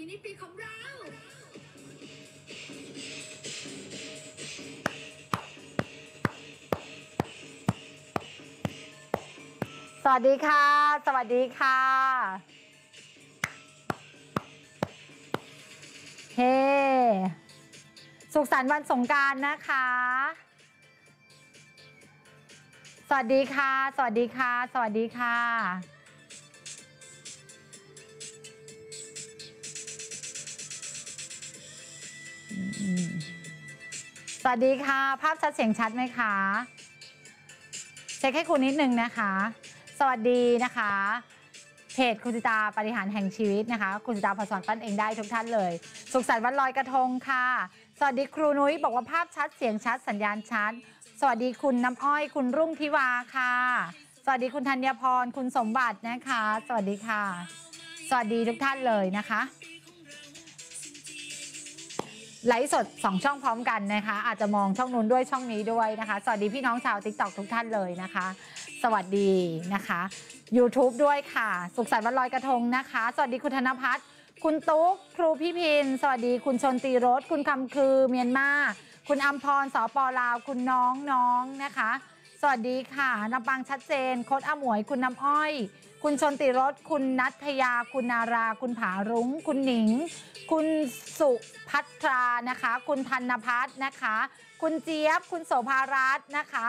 ีนี้ปีของเรา สวัสดีค่ะ สวัสดีค่ะ เฮสุขสันต์วันสงการนะคะ สวัสดีค่ะ สวัสดีค่ะ สวัสดีค่ะสวัสดีค่ะ ภาพชัดเสียงชัดไหมคะ เช็คให้คุณนิดนึงนะคะ สวัสดีนะคะเพจคุณสิตาปริหารแห่งชีวิตนะคะคุณสิตาผสมตั้นเองได้ทุกท่านเลยสุขสันต์วันลอยกระทงค่ะ สวัสดีครูนุ้ยบอกว่าภาพชัดเสียงชัดสัญญาณชัด สวัสดีคุณน้ำอ้อยคุณรุ่งทิวาค่ะ สวัสดีคุณธัญพรคุณสมบัตินะคะ สวัสดีค่ะ สวัสดีทุกท่านเลยนะคะไลฟ์สด2ช่องพร้อมกันนะคะ อาจจะมองช่องนู้นด้วยช่องนี้ด้วยนะคะ สวัสดีพี่น้องชาวติ๊กต็อกทุกท่านเลยนะคะ สวัสดีนะคะ YouTube ด้วยค่ะ สุขสันต์วันลอยกระทงนะคะสวัสดีคุณธนพัฒน์คุณตุ๊กครูพี่พินสวัสดีคุณชนตีรถคุณคำคือเมียนมาคุณอัมพรสปลาว คุณน้องน้องนะคะสวัสดีค่ะน้ำปังชัดเจนโค้ดอมวย คุณน้ำอ้อย คุณชนติรส คุณนัทยา คุณนารา คุณผารุ้ง คุณหนิง คุณสุพัทรานะคะ คุณธนพัฒน์นะคะ คุณเจี๊ยบ คุณโสภารัตน์นะคะ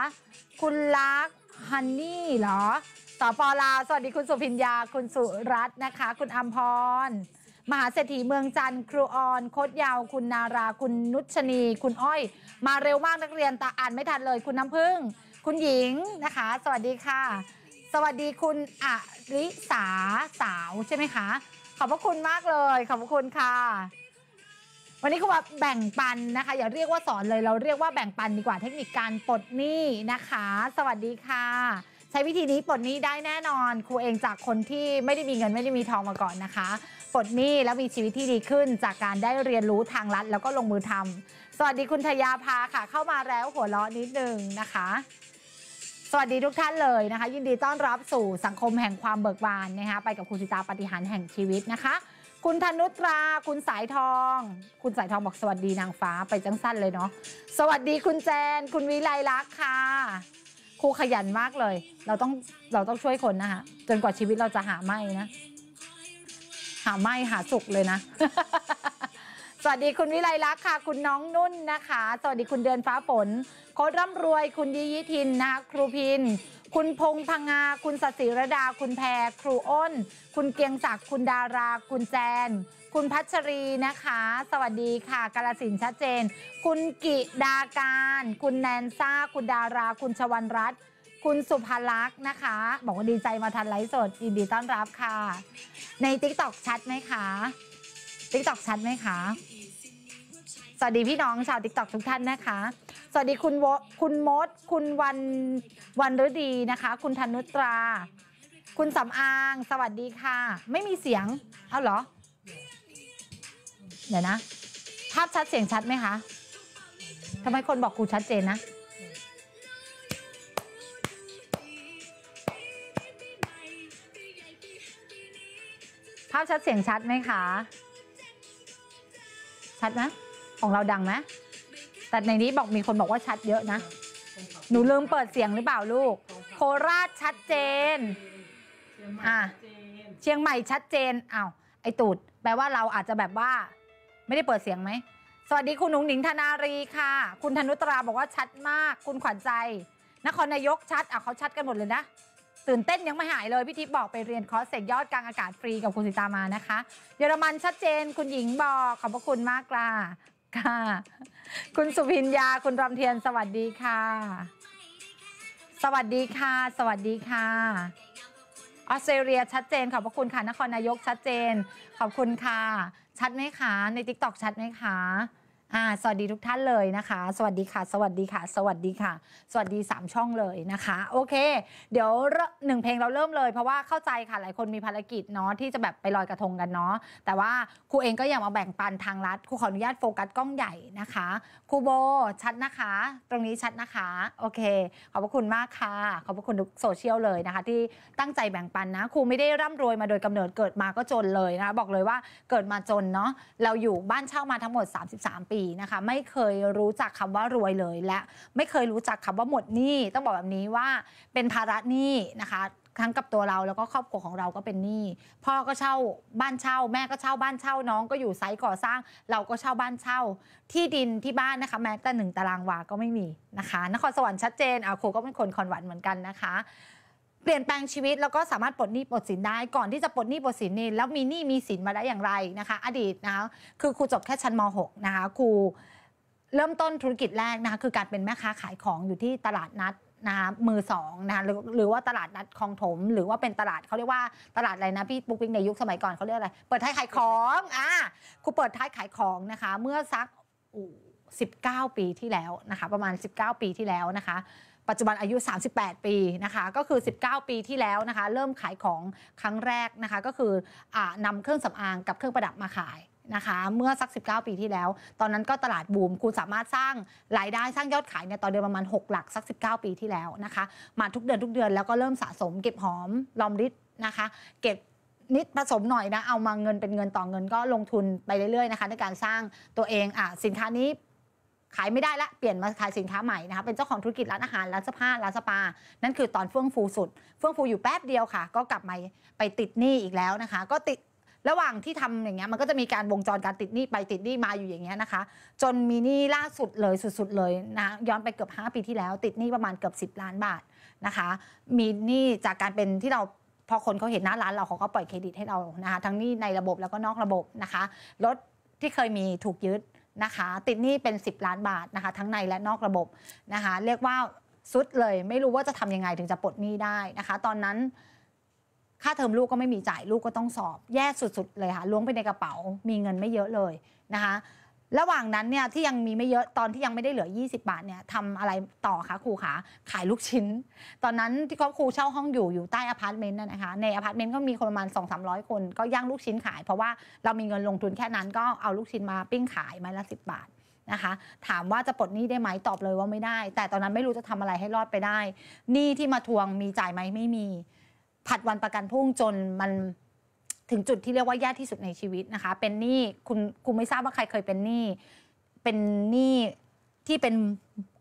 คุณลักฮันนี่เหรอสปลาวสวัสดีคุณสุพิญญา คุณสุรัตน์นะคะ คุณอัมพร มหาเศรษฐีเมืองจันทร์ครูออนโคดยาว คุณนารา คุณนุชนีคุณอ้อย มาเร็วมากนักเรียนตาอ่านไม่ทันเลยคุณน้ำพึ่งคุณหญิงนะคะ สวัสดีค่ะ สวัสดีคุณ อริสาสาวใช่ไหมคะ ขอบพระคุณมากเลยขอบพระคุณค่ะ วันนี้คือว่าแบ่งปันนะคะ อย่าเรียกว่าสอนเลย เราเรียกว่าแบ่งปันดีกว่าเทคนิคการปลดหนี้นะคะ สวัสดีค่ะ ใช้วิธีนี้ปลดหนี้ได้แน่นอน ครูเองจากคนที่ไม่ได้มีเงินไม่ได้มีทองมาก่อนนะคะปลดหนี้แล้วมีชีวิตที่ดีขึ้นจากการได้เรียนรู้ทางลัดแล้วก็ลงมือทำ สวัสดีคุณทยาภาค่ะ เข้ามาแล้วหัวเราะนิดนึงนะคะสวัสดีทุกท่านเลยนะคะ ยินดีต้อนรับสู่สังคมแห่งความเบิกบานนะคะไปกับคุณสิตาปฏิหารแห่งชีวิตนะคะ คุณธนุตรา คุณสายทอง คุณสายทองบอกสวัสดีนางฟ้าไปจังสั้นเลยเนาะสวัสดีคุณแจนคุณวิไลลักษ์ค่ะครูขยันมากเลย เราต้องเราต้องช่วยคนนะคะจนกว่าชีวิตเราจะหาไม่นะ หาไม่หาสุขเลยนะสวัสดีคุณวิไลลักษ์ค่ะ คุณน้องนุ่นนะคะ สวัสดีคุณเดือนฟ้าฝนโค้ดร่ำรวย คุณยียิทินนะคะครูพิน คุณพงพังงาคุณสศิรดา คุณแพรครูอ้นคุณเกียงศักดิ์คุณดาราคุณแจน คุณพัชรีนะคะ สวัสดีค่ะกาลสินชัดเจน คุณกิดาการคุณแนนซ่าคุณดาราคุณชวันรัตน์คุณสุภลักษณ์นะคะ บอกว่าดีใจมาทันไลฟ์สดยินดีต้อนรับค่ะในติต็อกชัดไหมคะติต็อกชัดไหมคะวัสดีพี่น้องชาวติ๊กต็อกทุกท่านนะคะ สวัสดีคุณวคุณมดคุณวันวันฤดีนะคะ คุณธนุตรา คุณสำอางสวัสดีค่ะ ไม่มีเสียง เอาเหรอ เดี๋ยวนะ ภาพชัดเสียงชัดไหมคะทำไมคนบอกครูชัดเจนนะ ภาพชัดเสียงชัดไหมคะชัดไหมของเราดังไหมแต่ในนี้บอกมีคนบอกว่าชัดเยอะนะ หนูลืมเปิดเสียงหรือเปล่าลูก โคราชชัดเจนอ่ะเชียงใหม่ชัดเจนเอ้าไอตูด แปลว่าเราอาจจะแบบว่า ไม่ได้เปิดเสียงไหม สวัสดีคุณหนุ่งหนิงธนารีค่ะ คุณธนุตราบอกว่าชัดมาก คุณขวัญใจ นครนายกชัดอ่ะเขาชัดกันหมดเลยนะ ตื่นเต้นยังไม่หายเลยพี่ทิพย์บอกไปเรียนคอร์สเสกยอดกลางอากาศฟรีกับคุณสิตามานะคะ เยอรมันชัดเจน คุณหญิงบอก ขอบพระคุณมากกลาค่ะ คุณสุพินยาคุณรำเทียนสวัสดีค่ะ สวัสดีค่ะ สวัสดีค่ะ ออสเตรเลียชัดเจนขอบพระคุณค่ะนครนายกชัดเจน ขอบคุณค่ะ ชัดไหมคะ ในทิกตอกชัดไหมคะอ่าสวัสดีทุกท่านเลยนะคะ สวัสดีค่ะ สวัสดีค่ะ สวัสดีค่ะ สวัสดี3ช่องเลยนะคะ โอเคเดี๋ยวหนึ่งเพลงเราเริ่มเลยเพราะว่าเข้าใจค่ะหลายคนมีภารกิจเนาะที่จะแบบไปลอยกระทงกันเนาะแต่ว่าครูเองก็อยากมาแบ่งปันทางรัฐครูขออนุญาตโฟกัส กล้องใหญ่นะคะครูโบชัดนะคะ ตรงนี้ชัดนะคะโอเค ขอบพระคุณมากค่ะขอบพระคุณทุกโซเชียลเลยนะคะที่ตั้งใจแบ่งปันนะครูไม่ได้ร่ำรวยมาโดยกำเนิดเกิดมาก็จนเลยนะคะ บอกเลยว่าเกิดมาจนเนาะเราอยู่บ้านเช่ามาทั้งหมด33ปีีนะคะไม่เคยรู้จักคำว่ารวยเลย และไม่เคยรู้จักคำว่าหมดหนี้ต้องบอกแบบนี้ว่าเป็นภาระหนี้นะคะ ทั้งกับตัวเราแล้วก็ครอบครัวของเราก็เป็นหนี้พ่อก็เช่าบ้านเช่า แม่ก็เช่าบ้านเช่าน้องก็อยู่ไซต์ก่อสร้างเราก็เช่าบ้านเช่าที่ดินที่บ้านนะคะ แม้แต่หนึ่งตารางวาก็ไม่มีนะคะนครสวรรค์ชัดเจนอาโคก็เป็นคนคอนวันเหมือนกันนะคะเปลี่ยนแปลงชีวิตแล้วก็สามารถปลดหนี้ปลดสินได้ก่อนที่จะปลดหนี้ปลดสินนี่แล้วมีหนี้มีสินมาได้อย่างไรนะคะ อดีตนะคะคือครูจบแค่ชั้นม .6 นะคะครูเริ่มต้นธุรกิจแรกนะคะคือการเป็นแม่ค้าขายของอยู่ที่ตลาดนัดนะคะมือสองนะคะหรือว่าตลาดนัดคลองถมหรือว่าเป็นตลาดเขาเรียกว่าตลาดอะไรนะพี่ปุ๊กปิ๊งในยุคสมัยก่อนเขาเรียกอะไรเปิดท้ายขายของอ่ะครูเปิดท้ายขายของนะคะ เมื่อสัก19 ปีที่แล้วนะคะ ประมาณ 19 ปีที่แล้วนะคะปัจจุบันอายุ38 ปีนะคะ ก็คือ 19 ปีที่แล้วนะคะ เริ่มขายของครั้งแรกนะคะ ก็คืออนำเครื่องสำอางกับเครื่องประดับมาขายนะคะ เมื่อสัก 19 ปีที่แล้ว ตอนนั้นก็ตลาดบูม คุณสามารถสร้างรายได้สร้างยอดขายเนี่ยต่อเดือนประมาณ6หลักสัก19ปีที่แล้วนะคะ มาทุกเดือนทุกเดือนแล้วก็เริ่มสะสม เก็บหอมรอมริดนะคะ เก็บนิดผสมหน่อยนะ เอามาเงินเป็นเงินต่อเงินก็ลงทุนไปเรื่อยๆนะคะในการสร้างตัวเองอ่ะสินค้านี้ขายไม่ได้ละ เปลี่ยนมาขายสินค้าใหม่นะคะเป็นเจ้าของธุรกิจร้านอาหารร้านเสื้อผ้าร้านสปา นั่นคือตอนเฟื่องฟูสุด เฟื่องฟูอยู่แป๊บเดียวค่ะ ก็กลับมาไปติดหนี้อีกแล้วนะคะ ก็ติดระหว่างที่ทำอย่างเงี้ยมันก็จะมีการวงจรการติดหนี้ไปติดหนี้มาอยู่อย่างเงี้ยนะคะ จนมีหนี้ล่าสุดเลยสุดๆ เลยนะย้อนไปเกือบ 5 ปีที่แล้ว ติดหนี้ประมาณเกือบ10ล้านบาทนะคะ มีหนี้จากการเป็นที่เราพอคนเขาเห็นหน้าร้านเราเขาก็ปล่อยเครดิตให้เรานะคะทั้งนี้ในระบบแล้วก็นอกระบบนะคะ รถที่เคยมีถูกยึดนะคะติดหนี้เป็น 10 ล้านบาทนะคะ ทั้งในและนอกระบบนะคะ เรียกว่า สุดเลย ไม่รู้ว่าจะทํำยังไงถึงจะปลดหนี้ได้นะคะ ตอนนั้น ค่าเทอมลูกก็ไม่มีจ่ายลูกก็ต้องสอบ แย่สุดๆเลยค่ะล้วงไปในกระเป๋า มีเงินไม่เยอะเลยนะคะระหว่างนั้นเนี่ยที่ยังมีไม่เยอะตอนที่ยังไม่ได้เหลือ 20 บาทเนี่ยทำอะไรต่อคะครูขาขายลูกชิ้นตอนนั้นที่เขาครูเช่าห้องอยู่อยู่ใต้อพาร์ตเมนต์นะคะในอพาร์ตเมนต์ก็มีคนประมาณ2 3 0 0 คนก็ย่างลูกชิ้นขายเพราะว่าเรามีเงินลงทุนแค่นั้นก็เอาลูกชิ้นมาปิ้งขายไม้ละ 10 บาทนะคะ ถามว่าจะปลดหนี้ได้ไหมตอบเลยว่าไม่ได้ แต่ตอนนั้นไม่รู้จะทำอะไรให้รอดไปได้หนี้ที่มาทวงมีจ่ายไหมไม่มี ผัดวันประกันพรุ่งจนมันถึงจุดที่เรียกว่าแย่ที่สุดในชีวิตนะคะ เป็นหนี้คุณคุณไม่ทราบว่าใครเคยเป็นหนี้ เป็นหนี้ที่เป็น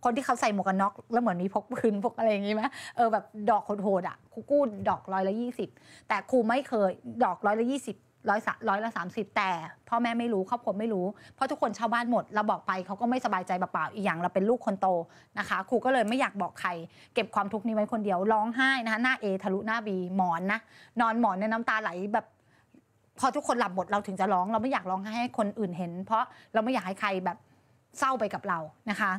คนที่เขาใส่หมวกกันน็อกแล้วเหมือนมีพกพื้นพกอะไรอย่างนี้ไหมเออแบบ ดอกโหดๆอ่ะครูกู้ดอกร้อยละยี่สิบแต่ครูไม่เคย ดอกร้อยละยี่สิบร้อยร้อยละสามสิบแต่พ่อแม่ไม่รู้ครอบครัวไม่รู้ เพราะทุกคนชาวบ้านหมดเราบอกไปเขาก็ไม่สบายใจเปล่าๆอีกอย่างเราเป็นลูกคนโตนะคะครูก็เลยไม่อยากบอกใคร เก็บความทุกข์นี้ไว้คนเดียวร้องไห้นะคะหน้าเอทะลุหน้าบีหมอนนะนอนหมอนในน้ำตาไหลแบบพอทุกคนหลับหมดเราถึงจะร้องเราไม่อยากร้องให้คนอื่นเห็น เพราะเราไม่อยากให้ใครแบบเศร้าไปกับเรานะคะ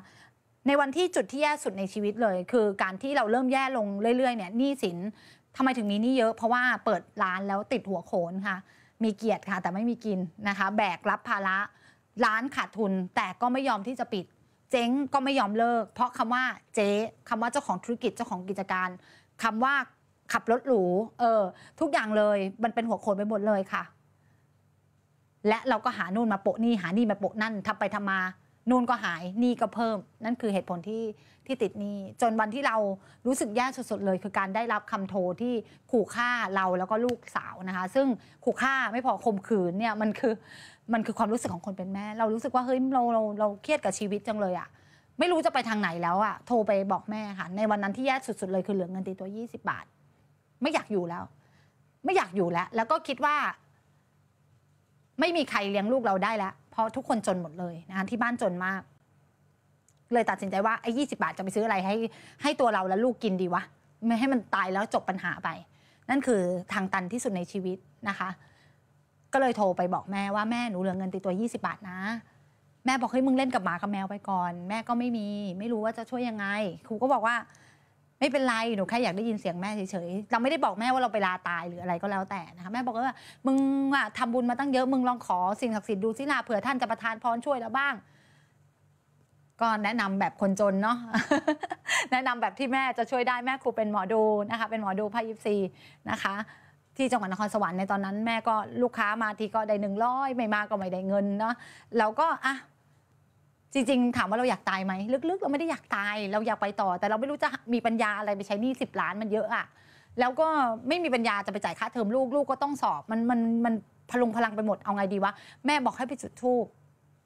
ในวันที่จุดที่แย่สุดในชีวิตเลย คือการที่เราเริ่มแย่ลงเรื่อยๆ เนี่ยหนี้สินทำไมถึงมีหนี้เยอะเพราะว่าเปิดร้านแล้วติดหัวโขนค่ะ มีเกียรติค่ะ แต่ไม่มีกินนะคะ แบกรับภาระร้านขาดทุน แต่ก็ไม่ยอมที่จะปิดเจ๊งก็ไม่ยอมเลิก เพราะคำว่าเจ๊คำว่าเจ้าของธุรกิจเจ้าของกิจการ คำว่าขับรถหรูเออทุกอย่างเลยมันเป็นหัวโขนไปหมดเลยค่ะและเราก็หานู่นมาโปะนี่หานี่มาโปะนั่นทำไปทำมา นู่นก็หายนี่ก็เพิ่ม นั่นคือเหตุผลที่ที่ติดนี่จนวันที่เรารู้สึกแย่สุด ๆ เลย คือการได้รับคำโทรที่ขู่ฆ่าเราแล้วก็ลูกสาวนะคะ ซึ่งขู่ฆ่าไม่พอคมขืนเนี่ยมันคือมันคือความรู้สึกของคนเป็นแม่ เรารู้สึกว่าเฮ้ยเราเราเราเครียดกับชีวิตจังเลยอะ่ะไม่รู้จะไปทางไหนแล้วอะ่ะโทรไปบอกแม่ค่ะในวันนั้นที่แย่สุดๆ เลยคือเหลือเงินติดตัว 20 บาท ไม่อยากอยู่แล้ว ไม่อยากอยู่แล้ว แล้วก็คิดว่าไม่มีใครเลี้ยงลูกเราได้แล้ว เพราะทุกคนจนหมดเลยนะคะที่บ้านจนมาก เลยตัดสินใจว่าไอ้ยีบาทจะไปซื้ออะไรให้ ให้ตัวเราและลูกกินดีวะไม่ให้มันตายแล้วจบปัญหาไป นั่นคือทางตันที่สุดในชีวิตนะคะ ก็เลยโทรไปบอกแม่ว่าแม่หนูเหลือเงินติดตัว 20 บาทนะ แม่บอกเฮ้ยมึงเล่นกับหมากับแมวไปก่อน แม่ก็ไม่มีไม่รู้ว่าจะช่วยยังไง ครูก็บอกว่าไม่เป็นไรหนูแค่อยากได้ยินเสียงแม่เฉยๆเราไม่ได้บอกแม่ว่าเราไปลาตายหรืออะไรก็แล้วแต่นะคะแม่บอกว่า มึงอะทำบุญมาตั้งเยอะ มึงลองขอสิ่งศักดิ์สิทธิ์ดูสิลาเผื่อท่านจะประทานพรช่วยเราบ้างก็แนะนำแบบคนจนเนาะแนะนำแบบที่แม่จะช่วยได้แม่ครูเป็นหมอดูนะคะเป็นหมอดูไพ่ยิปซีนะคะ ที่จังหวัดนครสวรรค์ในตอนนั้นแม่ก็ลูกค้ามาทีก็ได้หนึ่งร้อยไม่มาก็ไม่ได้เงินเนาะแล้วก็อ่ะจริงๆ ถามว่าเราอยากตายไหมลึกๆเราไม่ได้อยากตายเราอยากไปต่อ แต่เราไม่รู้จะมีปัญญาอะไรไปใช้หนี้สิบล้านมันเยอะอะแล้วก็ไม่มีปัญญาจะไปจ่ายค่าเทอมลูก ลูกก็ต้องสอบ มันมันมันพลุงพลังไปหมด เอาไงดีวะ แม่บอกให้ไปจุดทูบ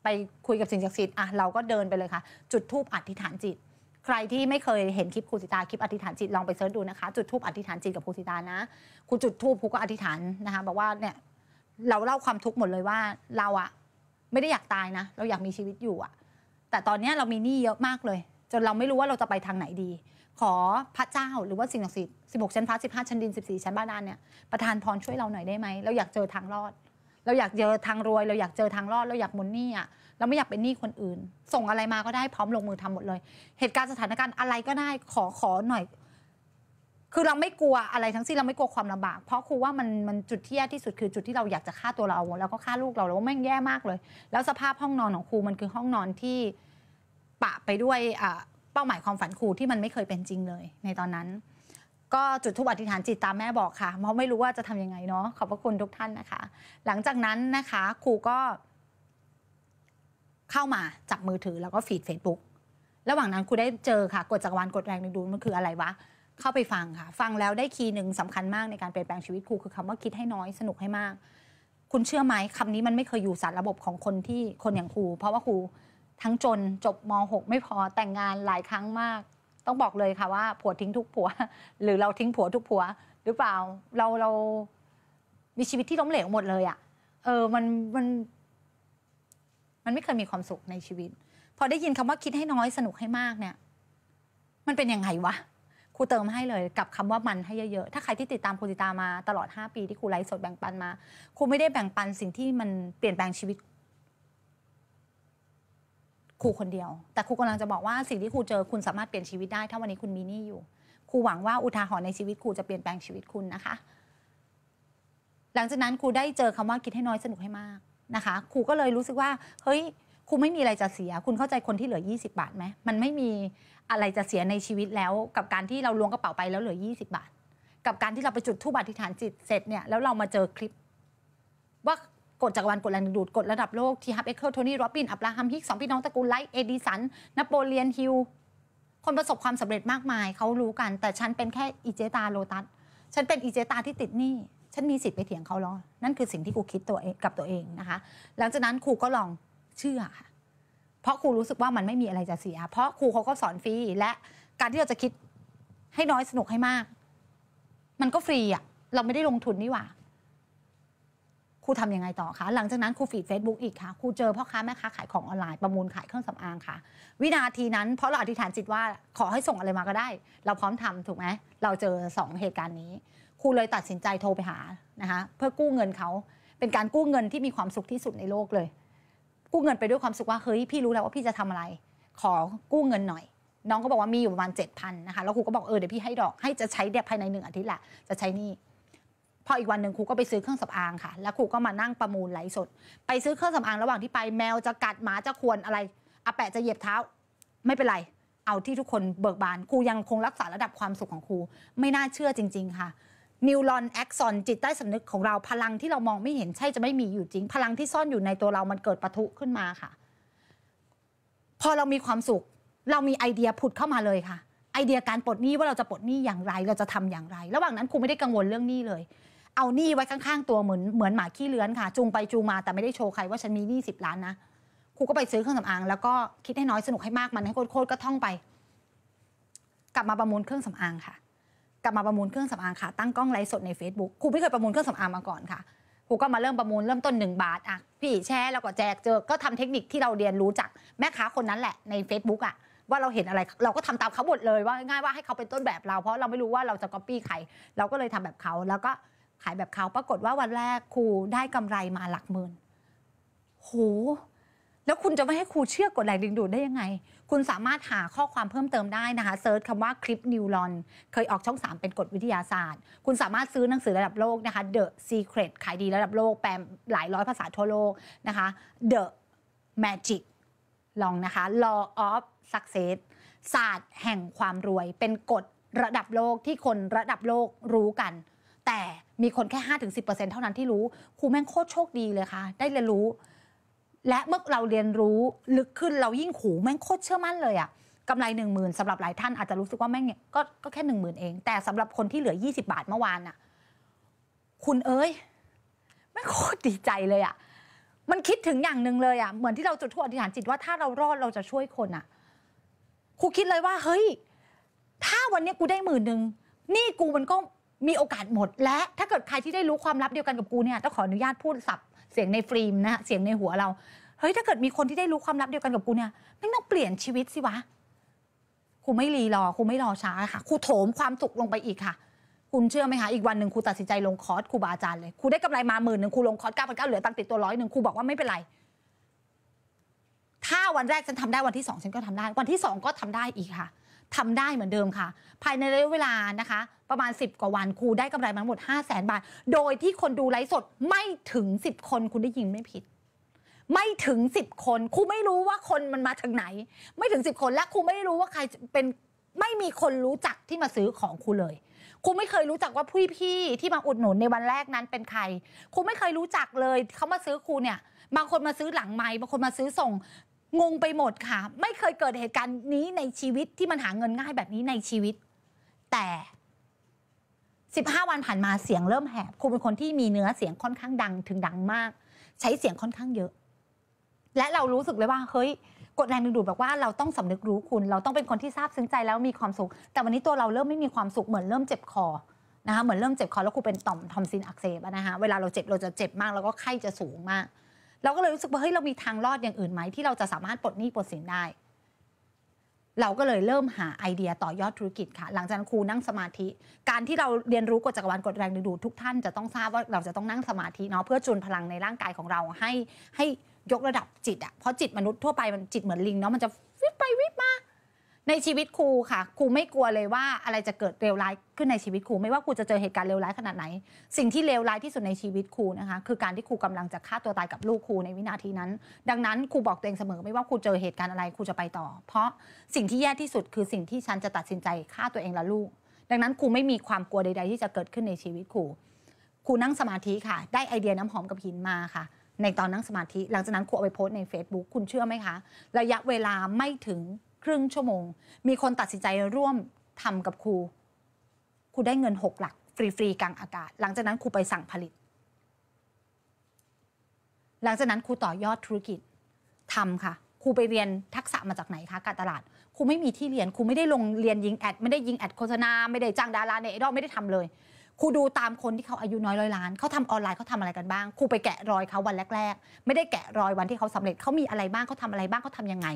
ไปคุยกับสิ่งศักดิ์สิทธิ์อ่ะเราก็เดินไปเลยค่ะจุดทูบอธิษฐานจิต ใครที่ไม่เคยเห็นคลิปครูสิตาคลิปอธิษฐานจิตลองไปเสิร์ชดูนะคะ จุดทูบอธิษฐานจิตกับครูสิตานะครูจุดทูบครูก็อธิษฐานนะคะบอกว่าเนี่ยเราเล่าความทุกข์หมดเลยว่าเราอะไม่ได้อยากตายนะเราอยากมีชีวิตอยู่อะแต่ตอนนี้เรามีหนี้เยอะมากเลย จนเราไม่รู้ว่าเราจะไปทางไหนดี ขอพระเจ้าหรือว่าสิ่งศักดิ์สิทธิ์สิบหกชั้นฟ้า้าชั้นดินสสิบี่ชั้นบ้านานเนี่ยประทานพรช่วยเราหน่อยได้ไหมเราอยากเจอทางรอด เราอยากเจอทางรวย เราอยากเจอทางรอด เราอยากมุนหนี้อ่ะเราไม่อยากเป็นหนี้คนอื่น ส่งอะไรมาก็ได้พร้อมลงมือทำหมดเลย เหตุการณ์สถานการณ์อะไรก็ได้ขอขอหน่อยคือเราไม่กลัวอะไร ทั้งสิ้นเราไม่กลัวความลำบากเพราะครูว่ามันมันจุดที่แย่ที่สุดคือจุดที่เราอยากจะฆ่าตัวเราแล้วก็ฆ่าลูกเราแล้วแม่งแย่มากเลย แล้วสภาพห้องนอนของครูมันคือห้องนอนที่ปะไปด้วยเป้าหมายความฝันครูที่มันไม่เคยเป็นจริงเลย ในตอนนั้น ก็จุดทุบอธิษฐานจิตตามแม่บอกค่ะเพราะไม่รู้ว่าจะทํำยังไงเนาะขอบพระคุณทุกท่านนะคะหลังจากนั้นนะคะ ครูก็ เข้ามาจับมือถือแล้วก็ฟีดเฟซบุ๊กระหว่างนั้นครูได้เจอค่ะ กดจักรวาลกดแรงดึงดูดมันคืออะไรวะเข้าไปฟังค่ะ ฟังแล้วได้คีย์หนึ่งสำคัญมากในการเปลี่ยนแปลงชีวิตครูคือคำว่าคิดให้น้อยสนุกให้มาก คุณเชื่อไหมคำนี้มันไม่เคยอยู่สารระบบของคนที่คนอย่างครูเพราะว่าครู ทั้งจนจบม .6 ไม่พอแต่งงานหลายครั้งมาก ต้องบอกเลยค่ะว่า ผัวทิ้งทุกผัว หรือเราทิ้งผัวทุกผัว หรือเปล่า เราเรามีชีวิตที่ล้มเหลวหมดเลยอะ่ะเออ มันมัน มันไม่เคยมีความสุขในชีวิตพอได้ยินคำว่าคิดให้น้อยสนุกให้มากเนี่ยมันเป็นยังไงวะครูเติมให้เลยกับคำว่ามันให้เยอะ ๆ ถ้าใครที่ติดตามครูติตามาตลอด 5 ปีที่ครูไลฟ์สดแบ่งปันมาครูไม่ได้แบ่งปันสิ่งที่มันเปลี่ยนแปลงชีวิตครูคนเดียวแต่ครูกำลังจะบอกว่าสิ่งที่ครูเจอคุณสามารถเปลี่ยนชีวิตได้ถ้าวันนี้คุณมีนี่อยู่ครูหวังว่าอุทาหรณ์ในชีวิตครูจะเปลี่ยนแปลงชีวิตคุณนะคะหลังจากนั้นครูได้เจอคำว่าคิดให้น้อยสนุกให้มากนะคะ ครูก็เลยรู้สึกว่าเฮ้ยครูไม่มีอะไรจะเสีย คุณเข้าใจคนที่เหลือ 20 บาทไหมมันไม่มีอะไรจะเสียในชีวิตแล้วกับการที่เราล้วงกระเป๋าไปแล้วเหลือ 20 บาท กับการที่เราไปจุดทูบอธิษฐานจิตเสร็จเนี่ยแล้วเรามาเจอคลิป ว่ากดจักรวาลกดแรงดูดกดระดับโลก ทีฮับเอ็กเคิลโทนี่โรบิน อับราฮัมฮิกสองพี่น้องตระกูลไลท์เอดิสันนโปเลียน ฮิล คนประสบความสำเร็จมากมาย เขารู้กัน แต่ฉันเป็นแค่อีเจตาโลตัสฉันเป็นอีเจตาที่ติดหนี้ฉันมีสิทธิ์ไปเถียงเขาหรอนั่นคือสิ่งที่กูคิดตัวเองกับตัวเองนะคะ หลังจากนั้นครูก็ลองเชื่อค่ะเพราะครูรู้สึกว่ามันไม่มีอะไรจะเสีย เพราะครูเขาก็สอนฟรีและการที่เราจะคิดให้น้อยสนุกให้มาก มันก็ฟรีอะเราไม่ได้ลงทุนนี่หว่าครูทำยังไงต่อคะหลังจากนั้นครูฟีด Facebook อีกค่ะครูเจอพ่อค้าแม่ค้าขายของออนไลน์ประมูลขายเครื่องสำอางค่ะ วินาทีนั้น เพราะเราอธิษฐานจิตว่า ขอให้ส่งอะไรมาก็ได้ เราพร้อมทำถูกไหมเราเจอ2เหตุการณ์นี้ครูเลยตัดสินใจโทรไปหานะคะเพื่อกู้เงินเขาเป็นการกู้เงินที่มีความสุขที่สุดในโลกเลยกู้เงินไปด้วยความสุขว่าเฮ้ยพี่รู้แล้วว่าพี่จะทำอะไรขอกู้เงินหน่อยน้องก็บอกว่ามีอยู่ประมาณ7จ็ดพันนะคะแล้วครูก็บอกเออเดี๋ยวพี่ให้ดอกให้จะใช้เดี๋ยวภายในหนึ่งอาทิตย์แหละ จะใช้นี่พออีกวันหนึ่งครูก็ไปซื้อเครื่องสำอางค่ะแล้วครูก็มานั่งประมูลไลฟ์สด ไปซื้อเครื่องสำอางระหว่างที่ไปแมวจะกัดหมาจะควนอะไรอาแปะจะเหยียบเท้า ไม่เป็นไร เอาที่ทุกคนเบิกบานครูยังคงรักษาระดับความสุขของครู ไม่น่าเชื่อจริง ๆค่ะนิวรอนแอคซอนจิตใต้สำนึกของเราพลังที่เรามองไม่เห็นใช่จะไม่มีอยู่จริง พลังที่ซ่อนอยู่ในตัวเรามันเกิดปะทุขึ้นมาค่ะ พอเรามีความสุข เรามีไอเดียผุดเข้ามาเลยค่ะ ไอเดียการปลดหนี้ว่าเราจะปลดหนี้อย่างไร เราจะทำอย่างไรระหว่างนั้นครูไม่ได้กังวลเรื่องหนี้เลย เอาหนี้ไว้ข้างๆตัวเหมือนเหมือนหมาขี้เลื้อนค่ะ จูงไปจูงมาแต่ไม่ได้โชว์ใครว่าฉันมีหนี้สิบล้านนะครูก็ไปซื้อเครื่องสำอางแล้วก็คิดให้น้อยสนุกให้มากมันให้โคตรก็ท่องไป กลับมาประมูลเครื่องสำอางค่ะกลับมาประมูลเครื่องสำอางค่ะ ตั้งกล้องไลฟ์สดใน Facebook ครูไม่ เคยประมูลเครื่องสำอางมาก่อนค่ะ ครูก็มาเริ่มประมูลเริ่มต้น 1 บาทอ่ะพี่แชร์แล้วก็แจกเจอก็ทำเทคนิคที่เราเรียนรู้จาก แม่ค้าคนนั้นแหละใน Facebook อ่ะว่าเราเห็นอะไร เราก็ทำตามเขาหมดเลยว่าง่ายว่าให้เขาเป็นต้นแบบเรา เพราะเราไม่รู้ว่าเราจะก๊อปปี้ใครเราก็เลยทำแบบเขา แล้วก็ขายแบบเขาปรากฏว่าวันแรกครูได้กำไรมาหลักหมื่นโหแล้วคุณจะไม่ให้ครูเชื่อกฎแรงดึงดูดได้ยังไงคุณสามารถหาข้อความเพิ่มเติมได้นะคะเซิร์ชคำว่า คลิปนิวรอนเคยออกช่อง 3 เป็นกฎวิทยาศาสตร์ คุณสามารถซื้อหนังสือระดับโลกนะคะ The Secret ขายดีระดับโลกแปลหลายร้อยภาษาทั่วโลกนะคะ The Magic ลองนะคะ Law of Success ศาสตร์แห่งความรวย เป็นกฎระดับโลกที่คนระดับโลกรู้กัน แต่มีคนแค่ 5-10%เท่านั้นที่รู้ครูแม่งโคตรโชคดีเลยค่ะได้เรียนรู้และเมื่อเราเรียนรู้ลึกขึ้นเรายิ่งหูแม่งโคตรเชื่อมั่นเลยอะกำไรหนึ่งหมื่นสำหรับหลายท่านอาจจะรู้สึกว่าแม่งเนี่ยก็ก็แค่หนึ่งหมื่นเองแต่สำหรับคนที่เหลือยีสิบาทเมื่อวานอ่ะ คุณเอ้ยแม่งโคตรดีใจเลยอะมันคิดถึงอย่างหนึ่งเลยอะเหมือนที่เราจุดทวดอธิษฐานจิตว่าถ้าเรารอดเราจะช่วยคนอะครูคิดเลยว่า เฮ้ยถ้าวันนี้กูได้หมื่นหนึ่งนี่กูมันก็มีโอกาสหมด และถ้าเกิดใครที่ได้รู้ความลับเดียวกันกับกูเนี่ยต้องขออนุญาตพูดสับเสียงในฟิล์มนะเสียงในหัวเรา เฮ้ย ถ้าเกิดมีคนที่ได้รู้ความลับเดียวกันกับกูเนี่ยไม่ต้องเปลี่ยนชีวิตสิวะครูไม่รีรอครูไม่รอช้าค่ะครูโถมความสุขลงไปอีกค่ะ คุณเชื่อไหมคะอีกวันหนึ่งครูตัดสินใจลงคอร์สครูบาอาจารย์เลยครูได้กำไรมาหมื่นหนึ่งครูลงคอร์สเก้าพันเก้าเหลือตังติดตัวร้อยหนึ่งครูบอกว่าไม่เป็นไรถ้าวันแรกฉันทำได้วันที่สองฉันก็ทำได้ วันที่สองก็ทำได้อีกค่ะทำได้เหมือนเดิมค่ะ ภายในระยะเวลานะคะ ประมาณ 10 กว่าวันครูได้กำไรมาหมด 5 0 0แสนบาทโดยที่คนดูไลฟ์สดไม่ถึง 10คนคุณได้ยินไม่ผิด ไม่ถึง 10 คนครูไม่รู้ว่าคนมันมาทางไหน ไม่ถึง 10 คนและครูไม่รู้ว่าใครเป็นไม่มีคนรู้จักที่มาซื้อของครูเลยครูไม่เคยรู้จักว่าพี่ที่มาอุดหนุนในวันแรกนั้นเป็นใครครูไม่เคยรู้จักเลยเขามาซื้อครูเนี่ยบางคนมาซื้อหลังไม้บางคนมาซื้อส่งงงไปหมดค่ะ ไม่เคยเกิดเหตุการณ์นี้ในชีวิตที่มันหาเงินง่ายแบบนี้ในชีวิต แต่ 15 วันผ่านมาเสียงเริ่มแหบ คุณเป็นคนที่มีเนื้อเสียงค่อนข้างดังถึงดังมาก ใช้เสียงค่อนข้างเยอะ และเรารู้สึกเลยว่าเฮ้ยกดแรงดึงดูดแบบว่าเราต้องสำนึกรู้คุณ เราต้องเป็นคนที่ทราบซึ้งใจแล้วมีความสุข แต่วันนี้ตัวเราเริ่มไม่มีความสุข เหมือนเริ่มเจ็บคอนะคะเหมือนเริ่มเจ็บคอแล้วครูเป็นต่อมทอมซินอักเสบนะคะเวลาเราเจ็บเราจะเจ็บมากแล้วก็ไข้จะสูงมากเราก็เลยรู้สึกว่าเฮ้ย เรามีทางรอดอย่างอื่นไหม ที่เราจะสามารถปลดหนี้ปลดสินได้ เราก็เลยเริ่มหาไอเดียต่อยอดธุรกิจค่ะหลังจากครูนั่งสมาธิ การที่เราเรียนรู้กฎจักรวาลกฎแรงดึงดูดทุกท่าน จะต้องทราบว่าเราจะต้องนั่งสมาธิเนาะเพื่อจูนพลังในร่างกายของเราให้ให้ยกระดับจิตอะเพราะจิตมนุษย์ทั่วไปมันจิตเหมือนลิงเนาะมันจะวิบไปวิบมาในชีวิตครูค่ะครูไม่กลัวเลยว่าอะไรจะเกิดเลวร้ายขึ้นในชีวิตครูไม่ว่าครูจะเจอเหตุการณ์เลวร้ายขนาดไหนสิ่งที่เลวร้ายที่สุดในชีวิตครูนะคะคือการที่ครูกำลังจะฆ่าตัวตายกับลูกครูในวินาทีนั้น ดังนั้นครูบอกตัวเองเสมอไม่ว่าครูเจอเหตุการณ์อะไรครูจะไปต่อ เพราะสิ่งที่แย่ที่สุด คือสิ่งที่ฉันจะตัดสินใจฆ่าตัวเองและลูก ดังนั้นครูไม่มีความกลัวใดๆที่จะเกิดขึ้นในชีวิตครูครูนั่งสมาธิค่ะ ได้ไอเดียน้ำหอมกับหินมาค่ะ ในตอนนั่งสมาธิหลังจากนั้นครูเอาไปโพสใน Facebook คุณเชื่อไหมคะระยะเวลาไม่ถึงครึ่งชั่วโมง มีคนตัดสินใจร่วมทำกับครูครูได้เงิน 6 หลักฟรีๆกลางอากาศ หลังจากนั้นครูไปสั่งผลิต หลังจากนั้นครูต่อยอดธุรกิจทำค่ะครูไปเรียนทักษะมาจากไหนคะการตลาดครูไม่มีที่เรียนครูไม่ได้ลงเรียนยิงแอดไม่ได้ยิงแอดโฆษณา ไม่ได้จ้างดาราในไอดอลไม่ได้ทำเลยครูดูตามคนที่เขาอายุน้อยร้อยล้านเขาทำออนไลน์เขาทาอะไรกันบ้างครูไปแกะรอยเขาวันแรกๆ ไม่ได้แกะรอยวันที่เขาสำเร็จเขามีอะไรบ้างเขาทาอะไรบ้างเขาทำยังไง